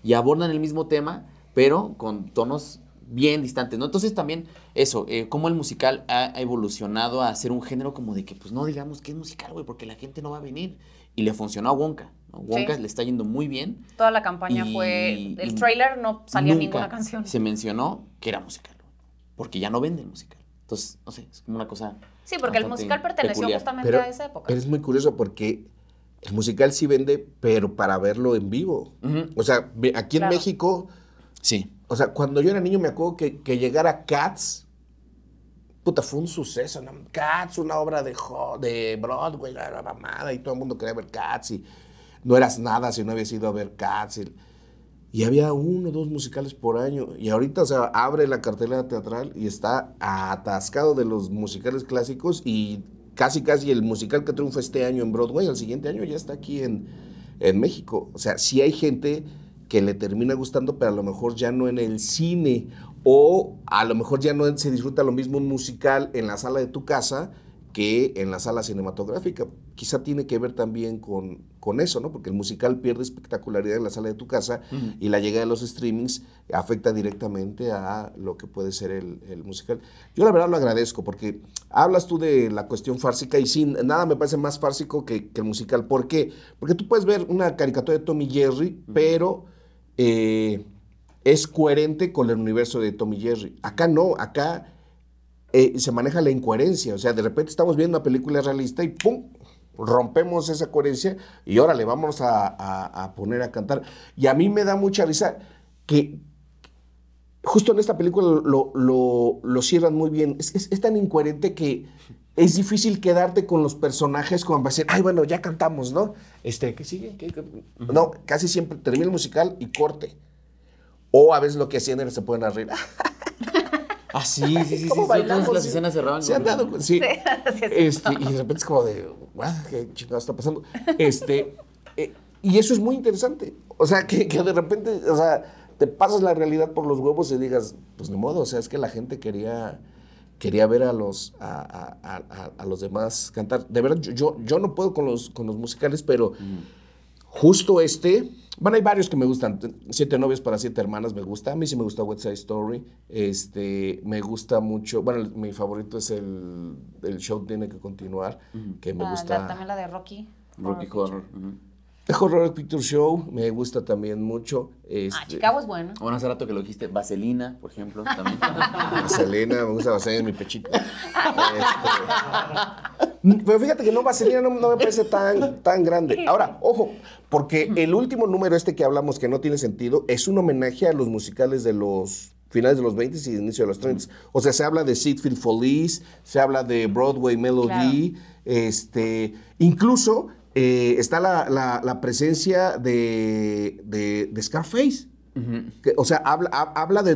Y abordan el mismo tema, pero con tonos bien distantes, ¿no? Entonces también eso, eh, cómo el musical ha evolucionado a ser un género como de que, pues no digamos que es musical, güey, porque la gente no va a venir. Y le funcionó a Wonka. ¿no? Wonka le está yendo muy bien.
Toda la campaña fue, el trailer no salía ninguna canción. Se
mencionó que era musical, porque ya no vende el musical. Entonces, no sé, es como una cosa...
Sí, porque el musical perteneció justamente a esa época. Pero
es muy curioso porque el musical sí vende,
pero para verlo en vivo. O sea, aquí en México... Sí. O sea, cuando yo era niño me acuerdo que, que llegara Cats, puta, fue un suceso. ¿no? Cats, una obra de, de Broadway, la, mamada, y todo el mundo quería ver Cats, y no eras nada si no habías ido a ver Cats. Y, había uno o dos musicales por año. Y ahorita se abre la cartelera teatral y está atascado de los musicales clásicos y casi casi el musical que triunfa este año en Broadway, el siguiente año ya está aquí en, en México. O sea, si hay gente que le termina gustando, pero a lo mejor ya no en el cine o a lo mejor ya no se disfruta lo mismo un musical en la sala de tu casa que en la sala cinematográfica. Quizá tiene que ver también con, con eso, ¿no? Porque el musical pierde espectacularidad en la sala de tu casa y la llegada de los streamings afecta directamente a lo que puede ser el, musical. Yo la verdad lo agradezco porque hablas tú de la cuestión fársica y sin nada me parece más fársico que, el musical. ¿Por qué? Porque tú puedes ver una caricatura de Tommy Jerry, pero eh, es coherente con el universo de Tommy Jerry. Acá no, acá eh, se maneja la incoherencia. O sea, de repente estamos viendo una película realista y ¡pum! Rompemos esa coherencia y ahora le vamos a, poner a cantar. Y a mí me da mucha risa que justo en esta película lo, cierran muy bien. es tan incoherente que es difícil quedarte con los personajes como para decir, ay, bueno, ya cantamos, ¿no? Este, ¿qué sigue? No, casi siempre termina el musical y corte. O a veces lo que hacían era se pueden arreglar. Ah, sí, sí, sí, sí. las escenas Se han dado, sí.
Este, y de
repente es como de, ¿qué chingados está pasando? Este, eh, y eso es muy interesante. O sea, que, que, de repente, o sea, te pasas la realidad por los huevos y digas, pues ni modo, o sea, es que la gente quería quería ver a los, a, los demás cantar. De verdad, yo, yo no puedo con los, con los musicales, pero mm. justo este, bueno, hay varios que me gustan. Siete novias para siete hermanas me gusta. A mí sí me gusta West Side Story. Este, me gusta mucho. Bueno, mi favorito es el, el show Tiene que continuar, que me ah, gusta. también
la de Rocky. Rocky
Horror. The Horror Picture Show me gusta también mucho. ah, este, Chicago es bueno. Bueno, hace rato que lo dijiste, Vaselina, por ejemplo, también. vaselina, me gusta Vaselina en mi pechito. Este, pero fíjate que no, Vaselina no, me parece tan, tan grande. Ahora, ojo, porque el último número este que hablamos que no tiene sentido es un homenaje a los musicales de los finales de los 20 y inicio de los 30. O sea, se habla de Seedfield Follies, se habla de Broadway Melody, este, incluso eh, está la, presencia de, Scarface. que, o sea, habla, habla de,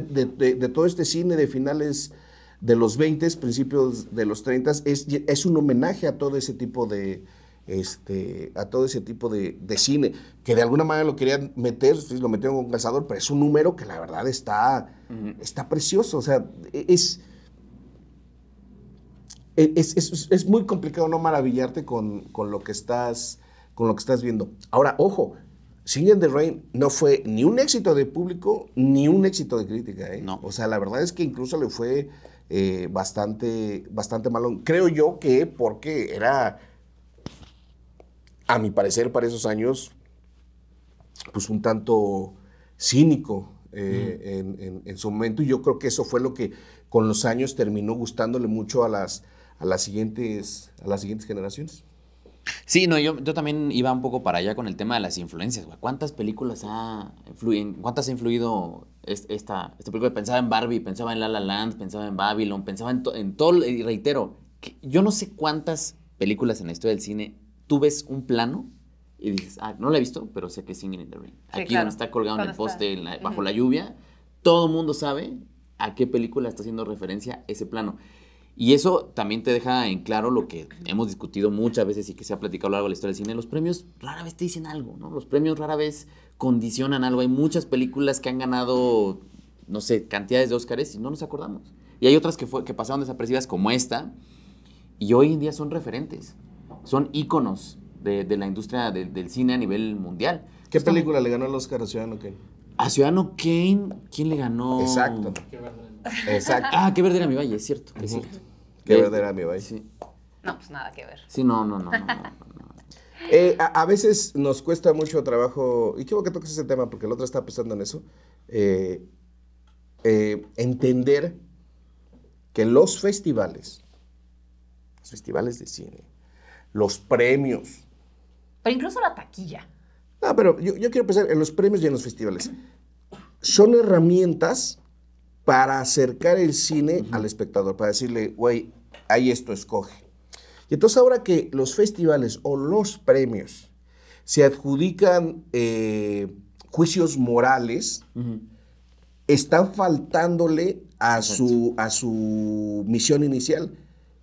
todo este cine de finales de los 20, principios de los 30. Es, es un homenaje a todo ese tipo de... Este, a todo ese tipo de, cine, que de alguna manera lo querían meter, lo metieron con cazador, pero es un número que la verdad está, está precioso, o sea, e, es, e, es, es, muy complicado no maravillarte con, lo que estás, con lo que estás viendo. Ahora, ojo, Singing the Rain no fue ni un éxito de público ni un éxito de crítica. ¿eh? No. O sea, la verdad es que incluso le fue eh, bastante, bastante Creo yo que porque era, a mi parecer, para esos años, pues un tanto cínico eh, en, su momento. Y yo creo que eso fue lo que con los años terminó gustándole mucho a las, a las
siguientes, a las siguientes generaciones. Sí, no, yo, yo también iba un poco para allá con el tema de las influencias, ¿Cuántas películas ha influido, cuántas ha influido esta, esta película? Pensaba en Barbie, pensaba en La La Land, pensaba en Babylon, pensaba en, en todo, y reitero, yo no sé cuántas películas en la historia del cine tú ves un plano y dices, ah, no lo he visto, pero sé que es Singing in the Rain. Aquí donde está colgado en el poste bajo la lluvia, todo el mundo sabe a qué película está haciendo referencia ese plano. Y eso también te deja en claro lo que hemos discutido muchas veces y que se ha platicado a lo largo de la historia del cine. Los premios rara vez te dicen algo, ¿no? Los premios rara vez condicionan algo. Hay muchas películas que han ganado, no sé, cantidades de Óscares y no nos acordamos. Y hay otras que, fue, que pasaron desapercibidas como esta y hoy en día son referentes, son íconos de, la industria del cine a nivel mundial. ¿Qué película le ganó el Oscar a Ciudadano Kane? A Ciudadano Kane, ¿quién le ganó? Exacto.
Exacto. Ah, qué verde era
mi valle, es cierto que eh, ver era mi Sí.
No, pues nada que ver.
Sí, no, no, no, eh, a, veces nos cuesta mucho trabajo, y quiero que toques ese tema porque el otro está pensando en eso, eh, entender que los festivales, los festivales de cine, los premios.
Pero incluso la taquilla.
No, pero yo, quiero pensar en los premios y en los festivales. Son herramientas para acercar el cine al espectador, para decirle, güey, ahí esto escoge. Y entonces ahora que los festivales o los premios se adjudican eh, juicios morales, están faltándole a su, a su misión inicial,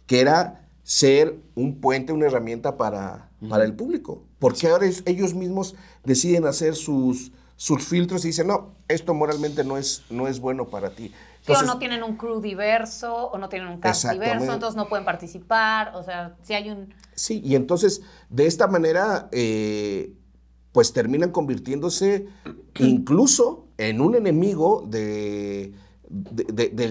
que era ser un puente, una herramienta para, para el público. Porque ahora ellos mismos deciden hacer sus, sus filtros y dicen, no, esto moralmente no es, no es bueno para ti o no
tienen un crew diverso, o no tienen un cast diverso, entonces no pueden participar, o sea, si hay un...
Sí, y entonces de esta manera, eh, pues terminan convirtiéndose incluso en un enemigo del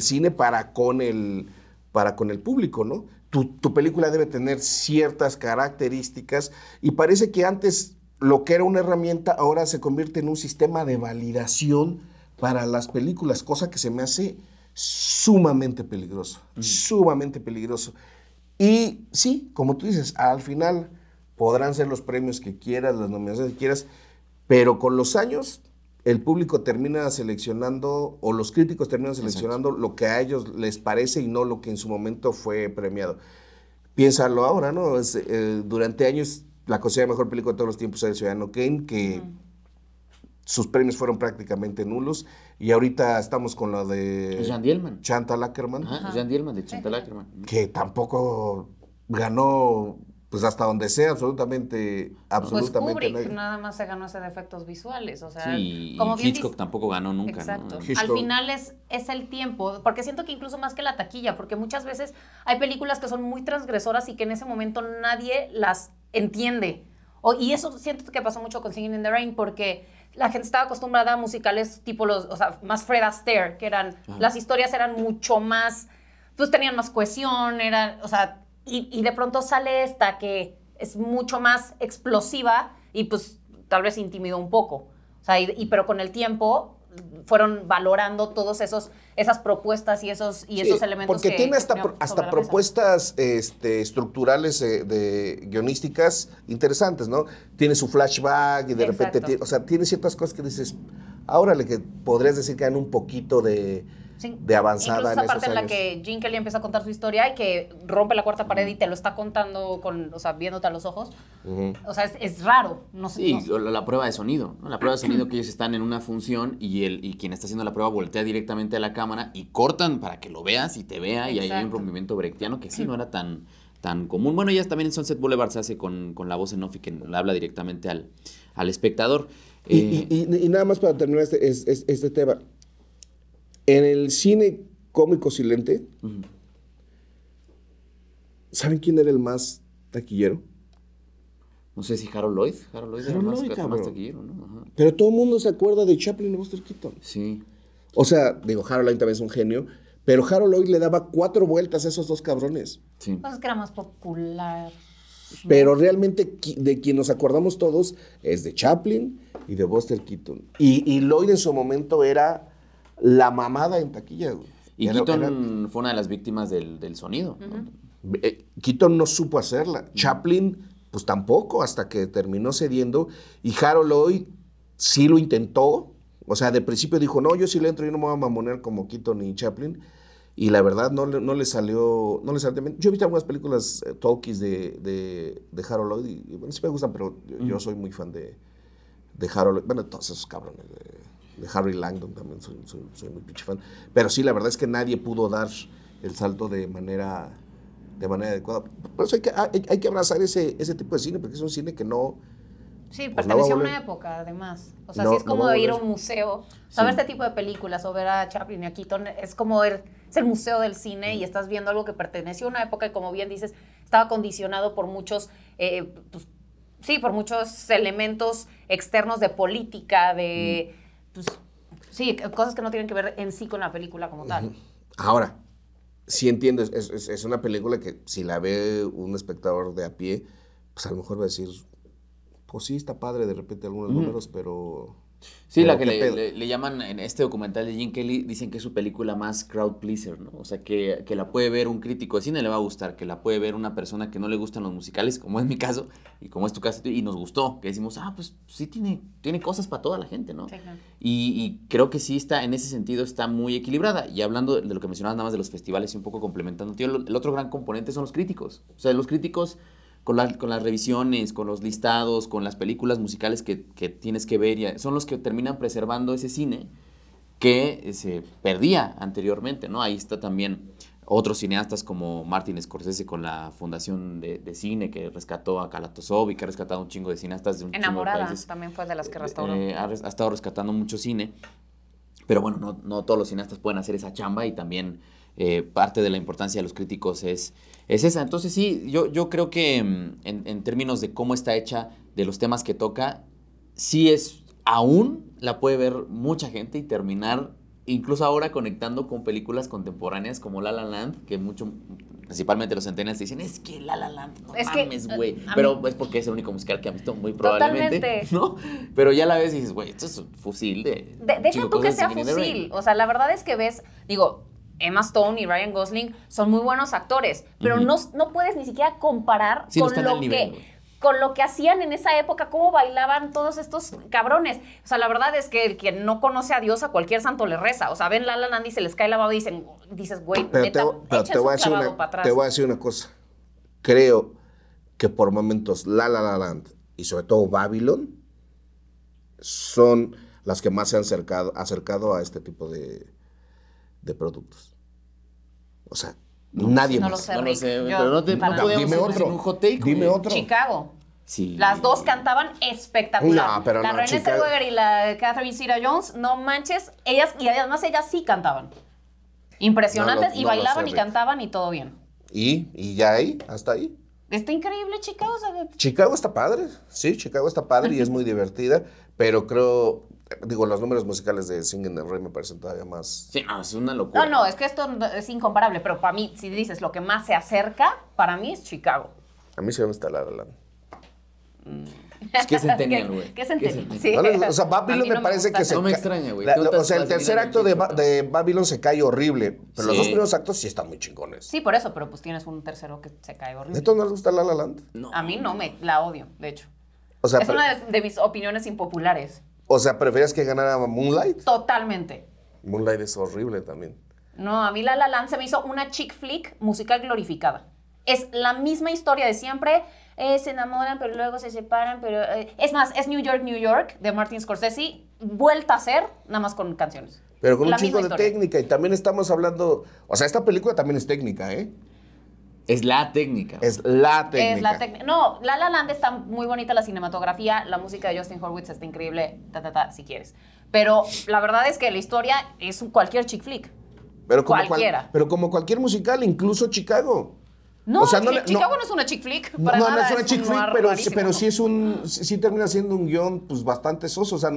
cine para con el, para con el público, ¿no? Tu, tu, película debe tener ciertas características y parece que antes lo que era una herramienta ahora se convierte en un sistema de validación para las películas, cosa que se me hace sumamente peligroso, mm. sumamente peligroso. Y sí, como tú dices, al final podrán ser los premios que quieras, las nominaciones que quieras, pero con los años el público termina seleccionando o los críticos terminan seleccionando lo que a ellos les parece y no lo que en su momento fue premiado. Piénsalo ahora, ¿no? Eh, durante años la cosa de mejor película de todos los tiempos es El Ciudadano Kane, que sus premios fueron prácticamente nulos. Y ahorita estamos con la de. Jean Dielman. Chantal Ackerman. Jean Dielman, de Chantal Ackerman. Que tampoco ganó, pues hasta donde sea, absolutamente. Pues absolutamente
nada más se ganó ese de efectos visuales. O como Hitchcock
tampoco ganó nunca. Exacto. Al final
es, es el tiempo, porque siento que incluso más que la taquilla, porque muchas veces hay películas que son muy transgresoras y que en ese momento nadie las entiende. y eso siento que pasó mucho con Singing in the Rain, porque la gente estaba acostumbrada a musicales tipo los, o sea, más Fred Astaire, que eran, las historias eran mucho más, pues tenían más cohesión, eran, o sea, y, de pronto sale esta que es mucho más explosiva y pues tal vez intimidó un poco. O sea, y pero con el tiempo fueron valorando todos esos esas propuestas y esos y esos elementos porque tiene hasta,
propuestas este, estructurales de guionísticas interesantes no tiene su flashback y de repente tiene, o sea tiene ciertas cosas que dices ahora que podrías decir que dan un poquito de
de avanzada Incluso esa parte en la que Jim Kelly empieza a contar su historia y que rompe la cuarta pared y te lo está contando con, o sea, viéndote a los ojos. O sea, es, raro. No sé, sí,
La, prueba de sonido, La prueba de sonido que ellos están en una función y el y quien está haciendo la prueba voltea directamente a la cámara y cortan para que lo veas y te vea y hay un rompimiento brechtiano que sí no era tan tan común. Bueno, ya también en Sunset Boulevard se hace con, la voz en off y que habla directamente al, al espectador.
y, eh, nada más para terminar este, este tema, en el cine cómico silente, ¿saben quién era el más taquillero? No sé si Harold Lloyd.
Harold Lloyd era el más, taquillero, ¿no?
Pero todo el mundo se acuerda de Chaplin y Buster Keaton. Sí. O sea, digo, Harold Lloyd también es un genio, pero Harold Lloyd le daba cuatro vueltas a esos dos cabrones. Sí.
Pues que era más popular.
Pero realmente de quien nos acordamos todos es de Chaplin y de Buster Keaton. y Lloyd en su momento era la mamada en taquilla, Y Keaton
fue una de las víctimas del, sonido. Eh, Keaton
no supo hacerla. Chaplin, pues tampoco, hasta que terminó cediendo. Y Harold Lloyd sí lo intentó. O sea, de principio dijo, no, yo sí le entro, yo no me voy a mamonear como Keaton y Chaplin. Y la verdad no, no le salió, no le salió Yo he visto algunas películas eh, talkies de, Harold Lloyd y, bueno, sí me gustan, pero yo, soy muy fan de, de Harold Lloyd. Bueno, todos esos cabrones de de Harry Langdon también soy, muy pinche fan. Pero sí, la verdad es que nadie pudo dar el salto de manera, de manera adecuada. Por eso hay que, abrazar ese, ese tipo de cine, porque es un cine que no...
Sí, pues, perteneció a, una época, además. O sea, sí es como ir a un museo. a ver este tipo de películas o ver a Chaplin y a Keaton es como ver, es el museo del cine y estás viendo algo que perteneció a una época y, como bien dices, estaba condicionado por muchos... Eh, pues, sí, por muchos elementos externos de política, de... Pues, sí, cosas que no tienen que ver en sí con la película como tal.
Ahora, sí entiendo, es, una película que si la ve un espectador de a pie, pues a lo mejor va a decir, pues sí, está padre de repente algunos números,
pero Sí, la que le, llaman en este documental de Jim Kelly, dicen que es su película más crowd pleaser, ¿no? O sea, que, la puede ver un crítico de cine, le va a gustar, que la puede ver una persona que no le gustan los musicales, como es mi caso, y como es tu caso, y nos gustó, que decimos, ah, pues sí tiene, tiene cosas para toda la gente, ¿no? y, creo que sí está, en ese sentido, está muy equilibrada. Y hablando de lo que mencionabas nada más de los festivales y un poco complementando, tío, el otro gran componente son los críticos. O sea, los críticos con, con las revisiones, con los listados, con las películas musicales que, tienes que ver, son los que terminan preservando ese cine que eh, se perdía anteriormente, ¿no? Ahí está también otros cineastas como Martin Scorsese con la Fundación de, Cine que rescató a Kalatosov que ha rescatado un chingo de cineastas de un Enamorada chingo de países.
también fue de las que eh, restauró. Eh, ha,
estado rescatando mucho cine pero bueno, no, no todos los cineastas pueden hacer esa chamba y también eh, parte de la importancia de los críticos es, es esa. Entonces sí, yo, yo creo que mm, en, en, términos de cómo está hecha, de los temas que toca, sí es, aún la puede ver mucha gente y terminar incluso ahora conectando con películas contemporáneas como La La Land, que mucho, principalmente los centenarios dicen, es que La
La Land, no es mames, eh, güey. Pero
es porque es el único musical que ha visto, muy probablemente. ¿no? Pero ya la ves y dices, güey, esto es fusil de... de deja tú que sea fusil.
O sea, la verdad es que ves, digo, Emma Stone y Ryan Gosling son muy buenos actores, pero no, no puedes ni siquiera comparar con lo que con lo que hacían en esa época, cómo bailaban todos estos cabrones. O sea, la verdad es que el quien no conoce a Dios, a cualquier santo le reza. O sea, ven la Land y se les cae la baba y dicen, dices, güey, pero te, voy una, te voy a
decir una cosa. Creo que por momentos La La, la Land y sobre todo Babylon son las que más se han acercado, acercado a este tipo de, productos. O sea, nadie no más. no lo sé,
pero no, dime otro, Dime otro. Chicago.
Sí. Las dos
cantaban espectacular. No, la no, Renée y la Catherine sira Jones, no manches, ellas y además ellas sí cantaban. Impresionantes y bailaban y cantaban y todo bien.
¿Y? ¿Y ya ahí? ¿Hasta ahí?
Está increíble Chicago. ¿sabes?
Chicago está padre, sí, Chicago está padre y es muy divertida, pero creo, digo, los números musicales de Sing in the Rain me parecen todavía más... Sí, es una locura. No, no, es
que esto es incomparable, pero para mí, si dices lo que más se acerca, para mí es Chicago.
A mí se me está la.
Es que se centennial, güey? O sea, Babylon me parece que se. No me extraña, güey. O sea, el tercer
acto de, Babylon se cae horrible. Pero los dos primeros actos sí están muy chingones.
Sí, por eso, pero pues tienes un tercero que se cae horrible. ¿Entonces no les gusta La La Land? No. A mí no, me la odio, de hecho. O sea, es una de, de mis opiniones impopulares.
O sea, ¿preferías que ganara Moonlight?
Totalmente.
Moonlight es horrible también.
No, a mí La La Land se me hizo una chick flick musical glorificada. Es la misma historia de siempre eh, se enamoran, pero luego se separan, pero... Eh, es más, es New York, New York, de Martin Scorsese, vuelta a ser, nada más con canciones. Pero con un chingo de
técnica, y también estamos hablando... O sea, esta película también es técnica, ¿eh? Es la técnica. Es la técnica. Es
la No, La La Land está muy bonita la cinematografía, la música de Justin Horwitz está increíble, ta, ta, ta, si quieres. Pero la verdad es que la historia es cualquier chick flick. Pero como Cualquiera.
pero como cualquier musical, incluso Chicago.
No, Chicago no, es una chick flick. Para no, nada, no es una chick flick,
pero, pero sí es un. Sí, termina siendo un guión pues, bastante soso. O sea,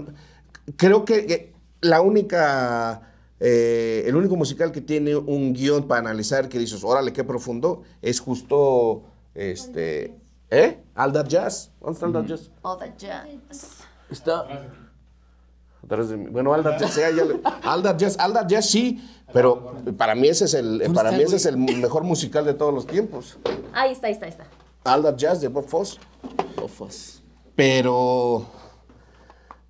creo que la única. Eh, el único musical que tiene un guión para analizar que dices, órale, qué profundo, es justo. Este. ¿Eh? All That Jazz. ¿Dónde está All That mm. Jazz?
All That Jazz. Está.
Bueno, alda Jazz, alda Jazz, sí, pero para mí ese es el, para mí ese es el mejor musical de todos los tiempos.
Ahí está, ahí está, ahí está.
alda Jazz de Bob Foss. Bob Foss. Pero,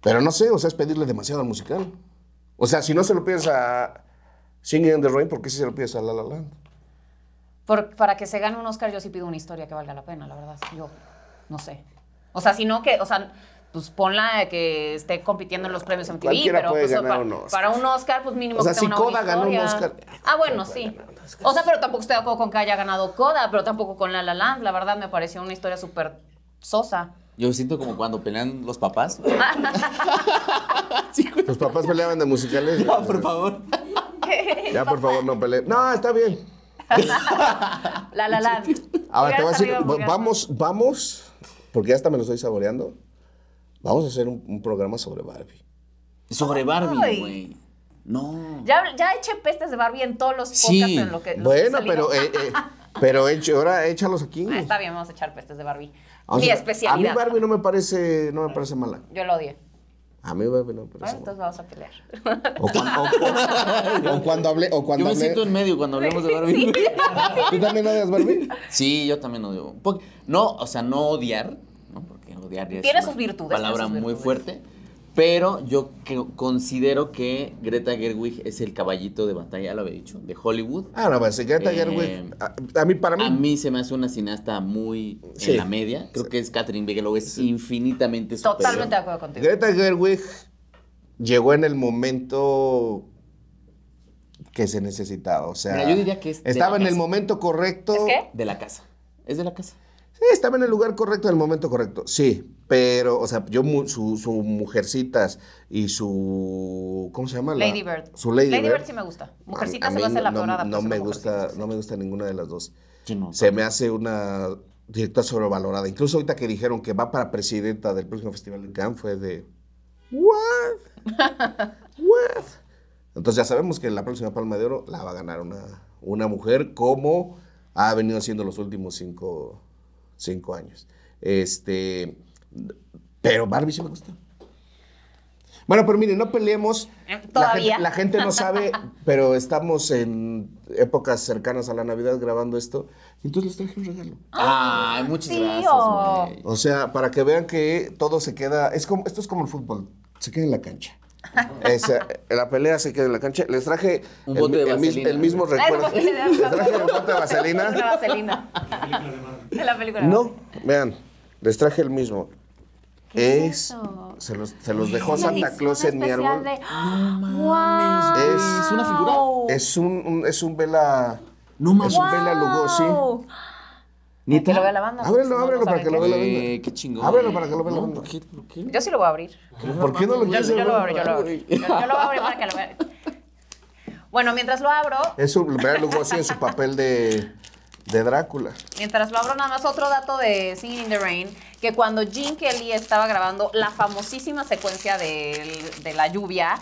pero no sé, o sea, es pedirle demasiado al musical. O sea, si no se lo pides a Singing in the Rain, ¿por qué si se lo pides a La La Land?
para que se gane un Oscar, yo sí pido una historia que valga la pena, la verdad. Yo no sé. O sea, si no que, o sea, pues ponla que esté compitiendo en los premios MTV, Cualquiera pero pues, para, un Oscar. pues mínimo o sea, si una ganó un Oscar. Ah, bueno, sí. O sea, pero tampoco estoy de acuerdo con que haya ganado Coda, pero tampoco con La La Land. La verdad me pareció una historia súper sosa.
Yo me siento como cuando pelean los papás. los papás peleaban de musicales. No, por favor.
ya, por
favor, no peleen. No, está bien.
la La Land. Ahora te voy a decir, vamos,
vamos, porque ya hasta me lo estoy saboreando. Vamos a hacer un, programa sobre Barbie. Sobre Barbie, güey. No.
Ya, ya eché pestes de Barbie en todos los podcasts en lo que. bueno, pero, eh, eh,
pero hecho, ahora échalos aquí. Ah, está
bien, vamos a echar pestes de Barbie. Y Mi especialidad. A mí Barbie
no me parece, no me parece mala.
Yo lo odié.
A mí Barbie no me parece.
Bueno, ah, entonces vamos a pelear.
O, cuando, o, cuando Yo me siento en medio cuando hablemos de Barbie. ¿Tú también odias Barbie? Sí, yo también odio. No, o sea, no odiar tiene sus
virtudes. Palabra
muy fuerte. Pero yo considero que Greta Gerwig es el caballito de batalla, lo había dicho, de Hollywood. Ah, no, pues, Greta eh, Gerwig, a, mí, para mí... A mí se me hace una cineasta muy en la media. Creo que es Catherine Bigelow, es infinitamente superior. Totalmente de acuerdo contigo. Greta Gerwig llegó en el momento
que se necesitaba, o sea... yo diría que Estaba en el momento correcto... De la casa. Es de la casa. Sí, estaba en el lugar correcto, en el momento correcto. Sí, pero, o sea, yo, su, su Mujercitas y su. ¿Cómo se llama? Lady Bird. Su Lady, Bird. sí
me gusta. Mujercitas a se me hace la no, No me,
gusta, no me gusta ninguna de las dos. se me hace una directa sobrevalorada. Incluso ahorita que dijeron que va para presidenta del próximo Festival de Cannes fue de.
¿What?
¿What? Entonces ya sabemos que la próxima Palma de Oro la va a ganar una, una mujer como ha venido haciendo los últimos cinco Cinco años. Este, pero Barbie sí me gusta. Bueno, pero miren, no peleemos. Eh, ¿Todavía? La, gente, no sabe, pero estamos en épocas cercanas a la Navidad grabando esto. Entonces les traje un regalo.
Ah, muchas gracias.
Oh.
O sea, para que vean que todo se queda. Es como, esto es como el fútbol, se queda en la cancha. la pelea se queda en la cancha. Les traje el, mismo recuerdo. Les
traje un bote de
vaselina. No,
vean, les traje el mismo. es, se los, se los dejó Santa Claus en mi árbol.
¡Ah! Es, una figura.
Es un, es un vela. es un vela Lugosi. Ni te... lo vea la banda. Ábrelo, ábrelo para que lo vea la banda. qué chingón. Ábrelo para que lo vea la banda.
Yo
sí lo voy a abrir.
¿Por qué no lo quieres Yo, yo lo abro, yo lo abro. Yo, lo voy a abrir
para que lo vea. Bueno, mientras lo abro. Es
un así en su papel de, de, Drácula.
Mientras lo abro, nada más otro dato de Singing in the Rain: que cuando Gene Kelly estaba grabando la famosísima secuencia de, de la lluvia,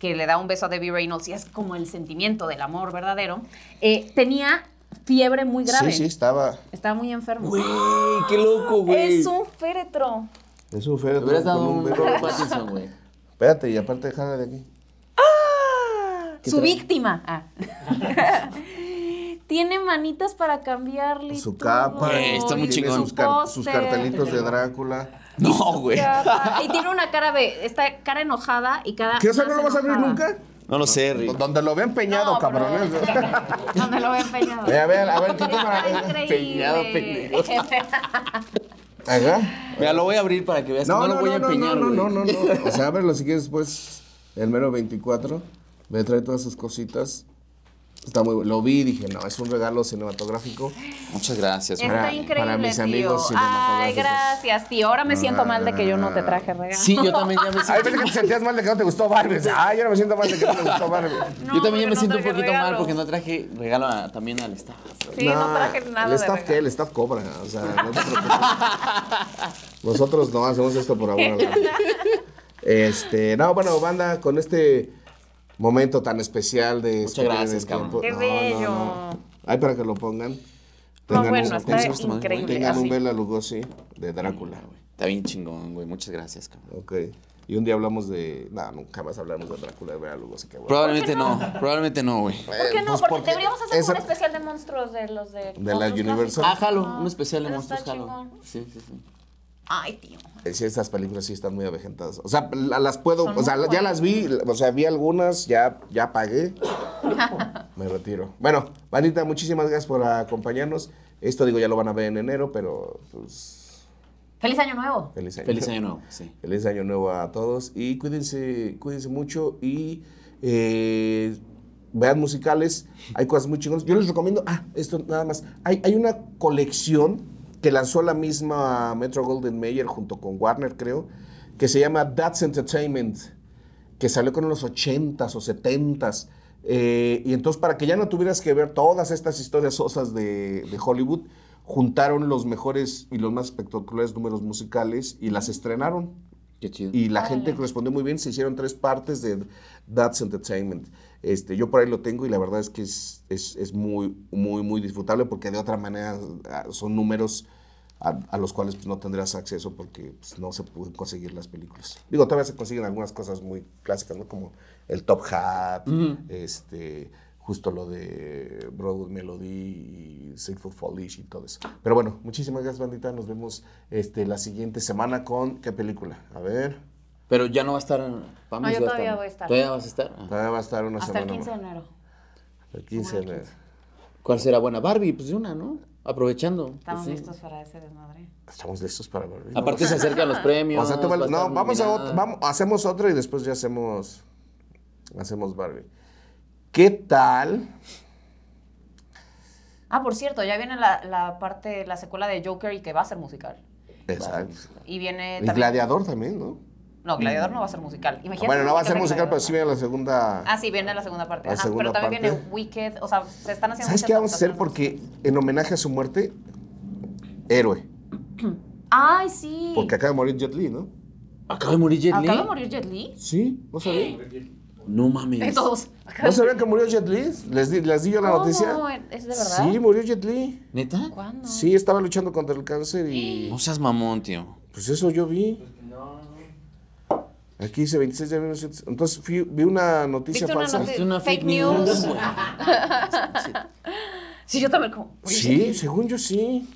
que le da un beso a Debbie Reynolds y es como el sentimiento del amor verdadero, eh, tenía fiebre muy grave. Sí, sí, estaba. Estaba muy enfermo. Güey,
qué loco, güey. Es un
féretro.
Es un féretro. Hubieras dado un, Pattinson, güey. Espérate, y aparte déjala de aquí.
¡Ah! Su víctima. Ah. Tiene manitas para cambiarle. Pues su capa. está muy chingón. Sus, sus cartelitos de
Drácula. No, güey.
Y tiene una cara de. esta cara enojada y cada. ¿Qué eso no lo vas a abrir nunca?
No lo sé, Rick. Pues, donde lo ve empeñado, no, cabrones.
Donde lo ve empeñado.
a ver, a ver, ¿qué te Empeñado, pendejo. Acá. Mira, lo voy a abrir para que veas. No, no, no lo voy a empeñar. No, no, no, no, no. O sea, ábrelo si quieres, pues. El mero 24. Me trae todas sus cositas. Está muy Lo vi y dije, no, es un regalo cinematográfico. Muchas gracias. Está para, increíble, para mis amigos cinematográficos. Ay,
gracias, tío. Ahora me siento mal de que yo no te ah. traje regalo. Sí, yo también ya me siento. Ay,
pensé que te sentías mal de que no te gustó Barbie. Ay, yo me siento mal de que no te gustó Barbie.
yo también ya me siento un poquito mal porque no traje regalo también al staff. Sí, no, traje nada. ¿El staff qué?
El staff cobra. O sea, no te preocupes. Nosotros no hacemos esto por ahora. Este, no, bueno, banda, con este momento tan especial de Muchas este gracias, cabrón. Qué bello. Ay, para que lo pongan.
Tengan no, bueno, un, está increíble.
Tengan un Bela Lugosi de Drácula, güey. Está bien chingón, güey. Muchas gracias, cabrón. Ok. Y un día hablamos de... Nada, nunca más hablamos de Drácula de Bela Lugosi, cabrón. Probablemente no?
probablemente no, güey.
¿Por qué no? Pues porque, deberíamos hacer un
especial de monstruos de los de... De la Universal. Ah, jalo, un especial de monstruos, jalo. Sí, sí, sí. Ay, tío.
Eh, sí, estas películas sí están muy avejentadas. O sea, las puedo, o sea, ya las vi, o sea, vi algunas, ya, ya pagué. Me retiro. Bueno, Vanita, muchísimas gracias por acompañarnos. Esto digo, ya lo van a ver en enero, pero pues,
Feliz año nuevo.
Feliz año, Feliz año nuevo, sí. Feliz año nuevo a todos y cuídense, cuídense mucho y eh, vean musicales. Hay cosas muy chingonas. Yo les recomiendo, ah, esto nada más. Hay, hay una colección que lanzó la misma Metro Golden Mayer junto con Warner, creo, que se llama That's Entertainment, que salió con los 80s o 70s. Eh, y entonces, para que ya no tuvieras que ver todas estas historias osas de, Hollywood, juntaron los mejores y los más espectaculares números musicales y las estrenaron. Y la gente respondió muy bien, se hicieron tres partes de That's Entertainment. Este, yo por ahí lo tengo y la verdad es que es, es, es muy, muy, muy disfrutable porque de otra manera ah, son números a, los cuales pues, no tendrás acceso porque pues, no se pueden conseguir las películas. Digo, todavía se consiguen algunas cosas muy clásicas, ¿no? Como el Top Hat, este, justo lo de Broadway Melody y for Fallish y todo eso. Pero bueno, muchísimas gracias, bandita. Nos vemos este, la siguiente semana con qué película. A ver. Pero
ya no va a estar. no, yo todavía voy a estar. ¿Todavía vas a estar? Ah. Todavía va a estar una Hasta semana. Hasta el 15 de enero. El 15 de enero. ¿Cuál será buena? Barbie, pues de una, ¿no? Aprovechando. Estamos pues listos
para ese desmadre.
Estamos listos para Barbie.
Aparte se acercan los premios. no, vamos a otro, vamos,
hacemos otro y después ya hacemos, hacemos Barbie. ¿Qué tal?
Ah, por cierto, ya viene la, la parte, la secuela de Joker y que va a ser musical. Exacto. Y viene. El
Gladiador también, ¿no?
No, mm. Gladiador no va a ser musical. Imagínate bueno, no va a ser musical, pero
sí viene la segunda. Ah,
sí, viene la segunda parte. pero también viene Wicked. O sea, se están haciendo. ¿Sabes qué vamos
a hacer? Porque en homenaje a su muerte, héroe.
Ay, sí. Porque
acaba de morir Jet Li, ¿no? ¿Acaba de morir Jet Li? ¿Acaba de
morir Jet Li? Sí, no sabía.
No mames. ¿No sabían que murió Jet Li? ¿Les di, yo la noticia? No, ¿Es de verdad? Sí, murió Jet Li. ¿Neta? ¿Cuándo? Sí, estaba luchando contra el cáncer y... No seas
mamón, tío.
Pues eso yo vi. Aquí dice 26 de Entonces vi una noticia falsa. una fake, news.
sí, yo también como. Sí,
según yo sí.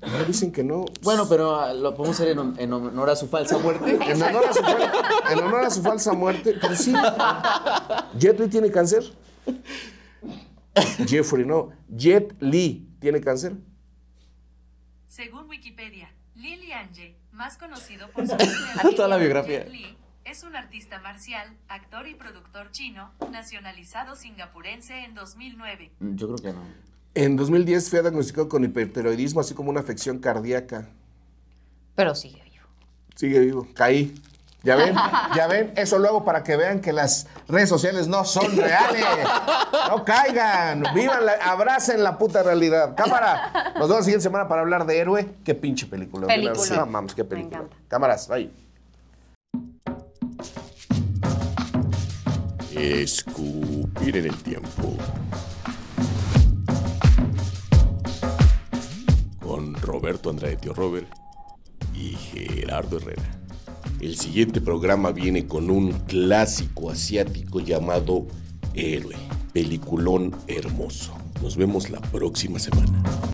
No, dicen que no. Bueno, pero ah, lo podemos hacer en, honor a su falsa muerte. En honor
a su, falsa muerte. Pero sí. Jet Lee tiene cáncer. Jeffrey, no. Jet Lee tiene cáncer.
Según Wikipedia, Lily J más conocido por su Toda la biografía. es un artista marcial, actor y productor chino, nacionalizado singapurense
en 2009.
Mm, yo creo que no. En 2010 fue diagnosticado con hipertiroidismo, así como una afección cardíaca.
Pero sigue vivo.
Sigue vivo. Caí.
Ya ven, ya ven,
eso luego para que vean que las redes sociales no son reales. No caigan, vivan, abracen la puta realidad. Cámara, nos vemos la siguiente semana para hablar de héroe. Qué pinche película. película. qué película. Cámaras, bye. Escupir en el tiempo. Con Roberto Andrade Tío Robert y Gerardo Herrera. El siguiente programa viene con un clásico asiático llamado Héroe, peliculón hermoso. Nos vemos la próxima semana.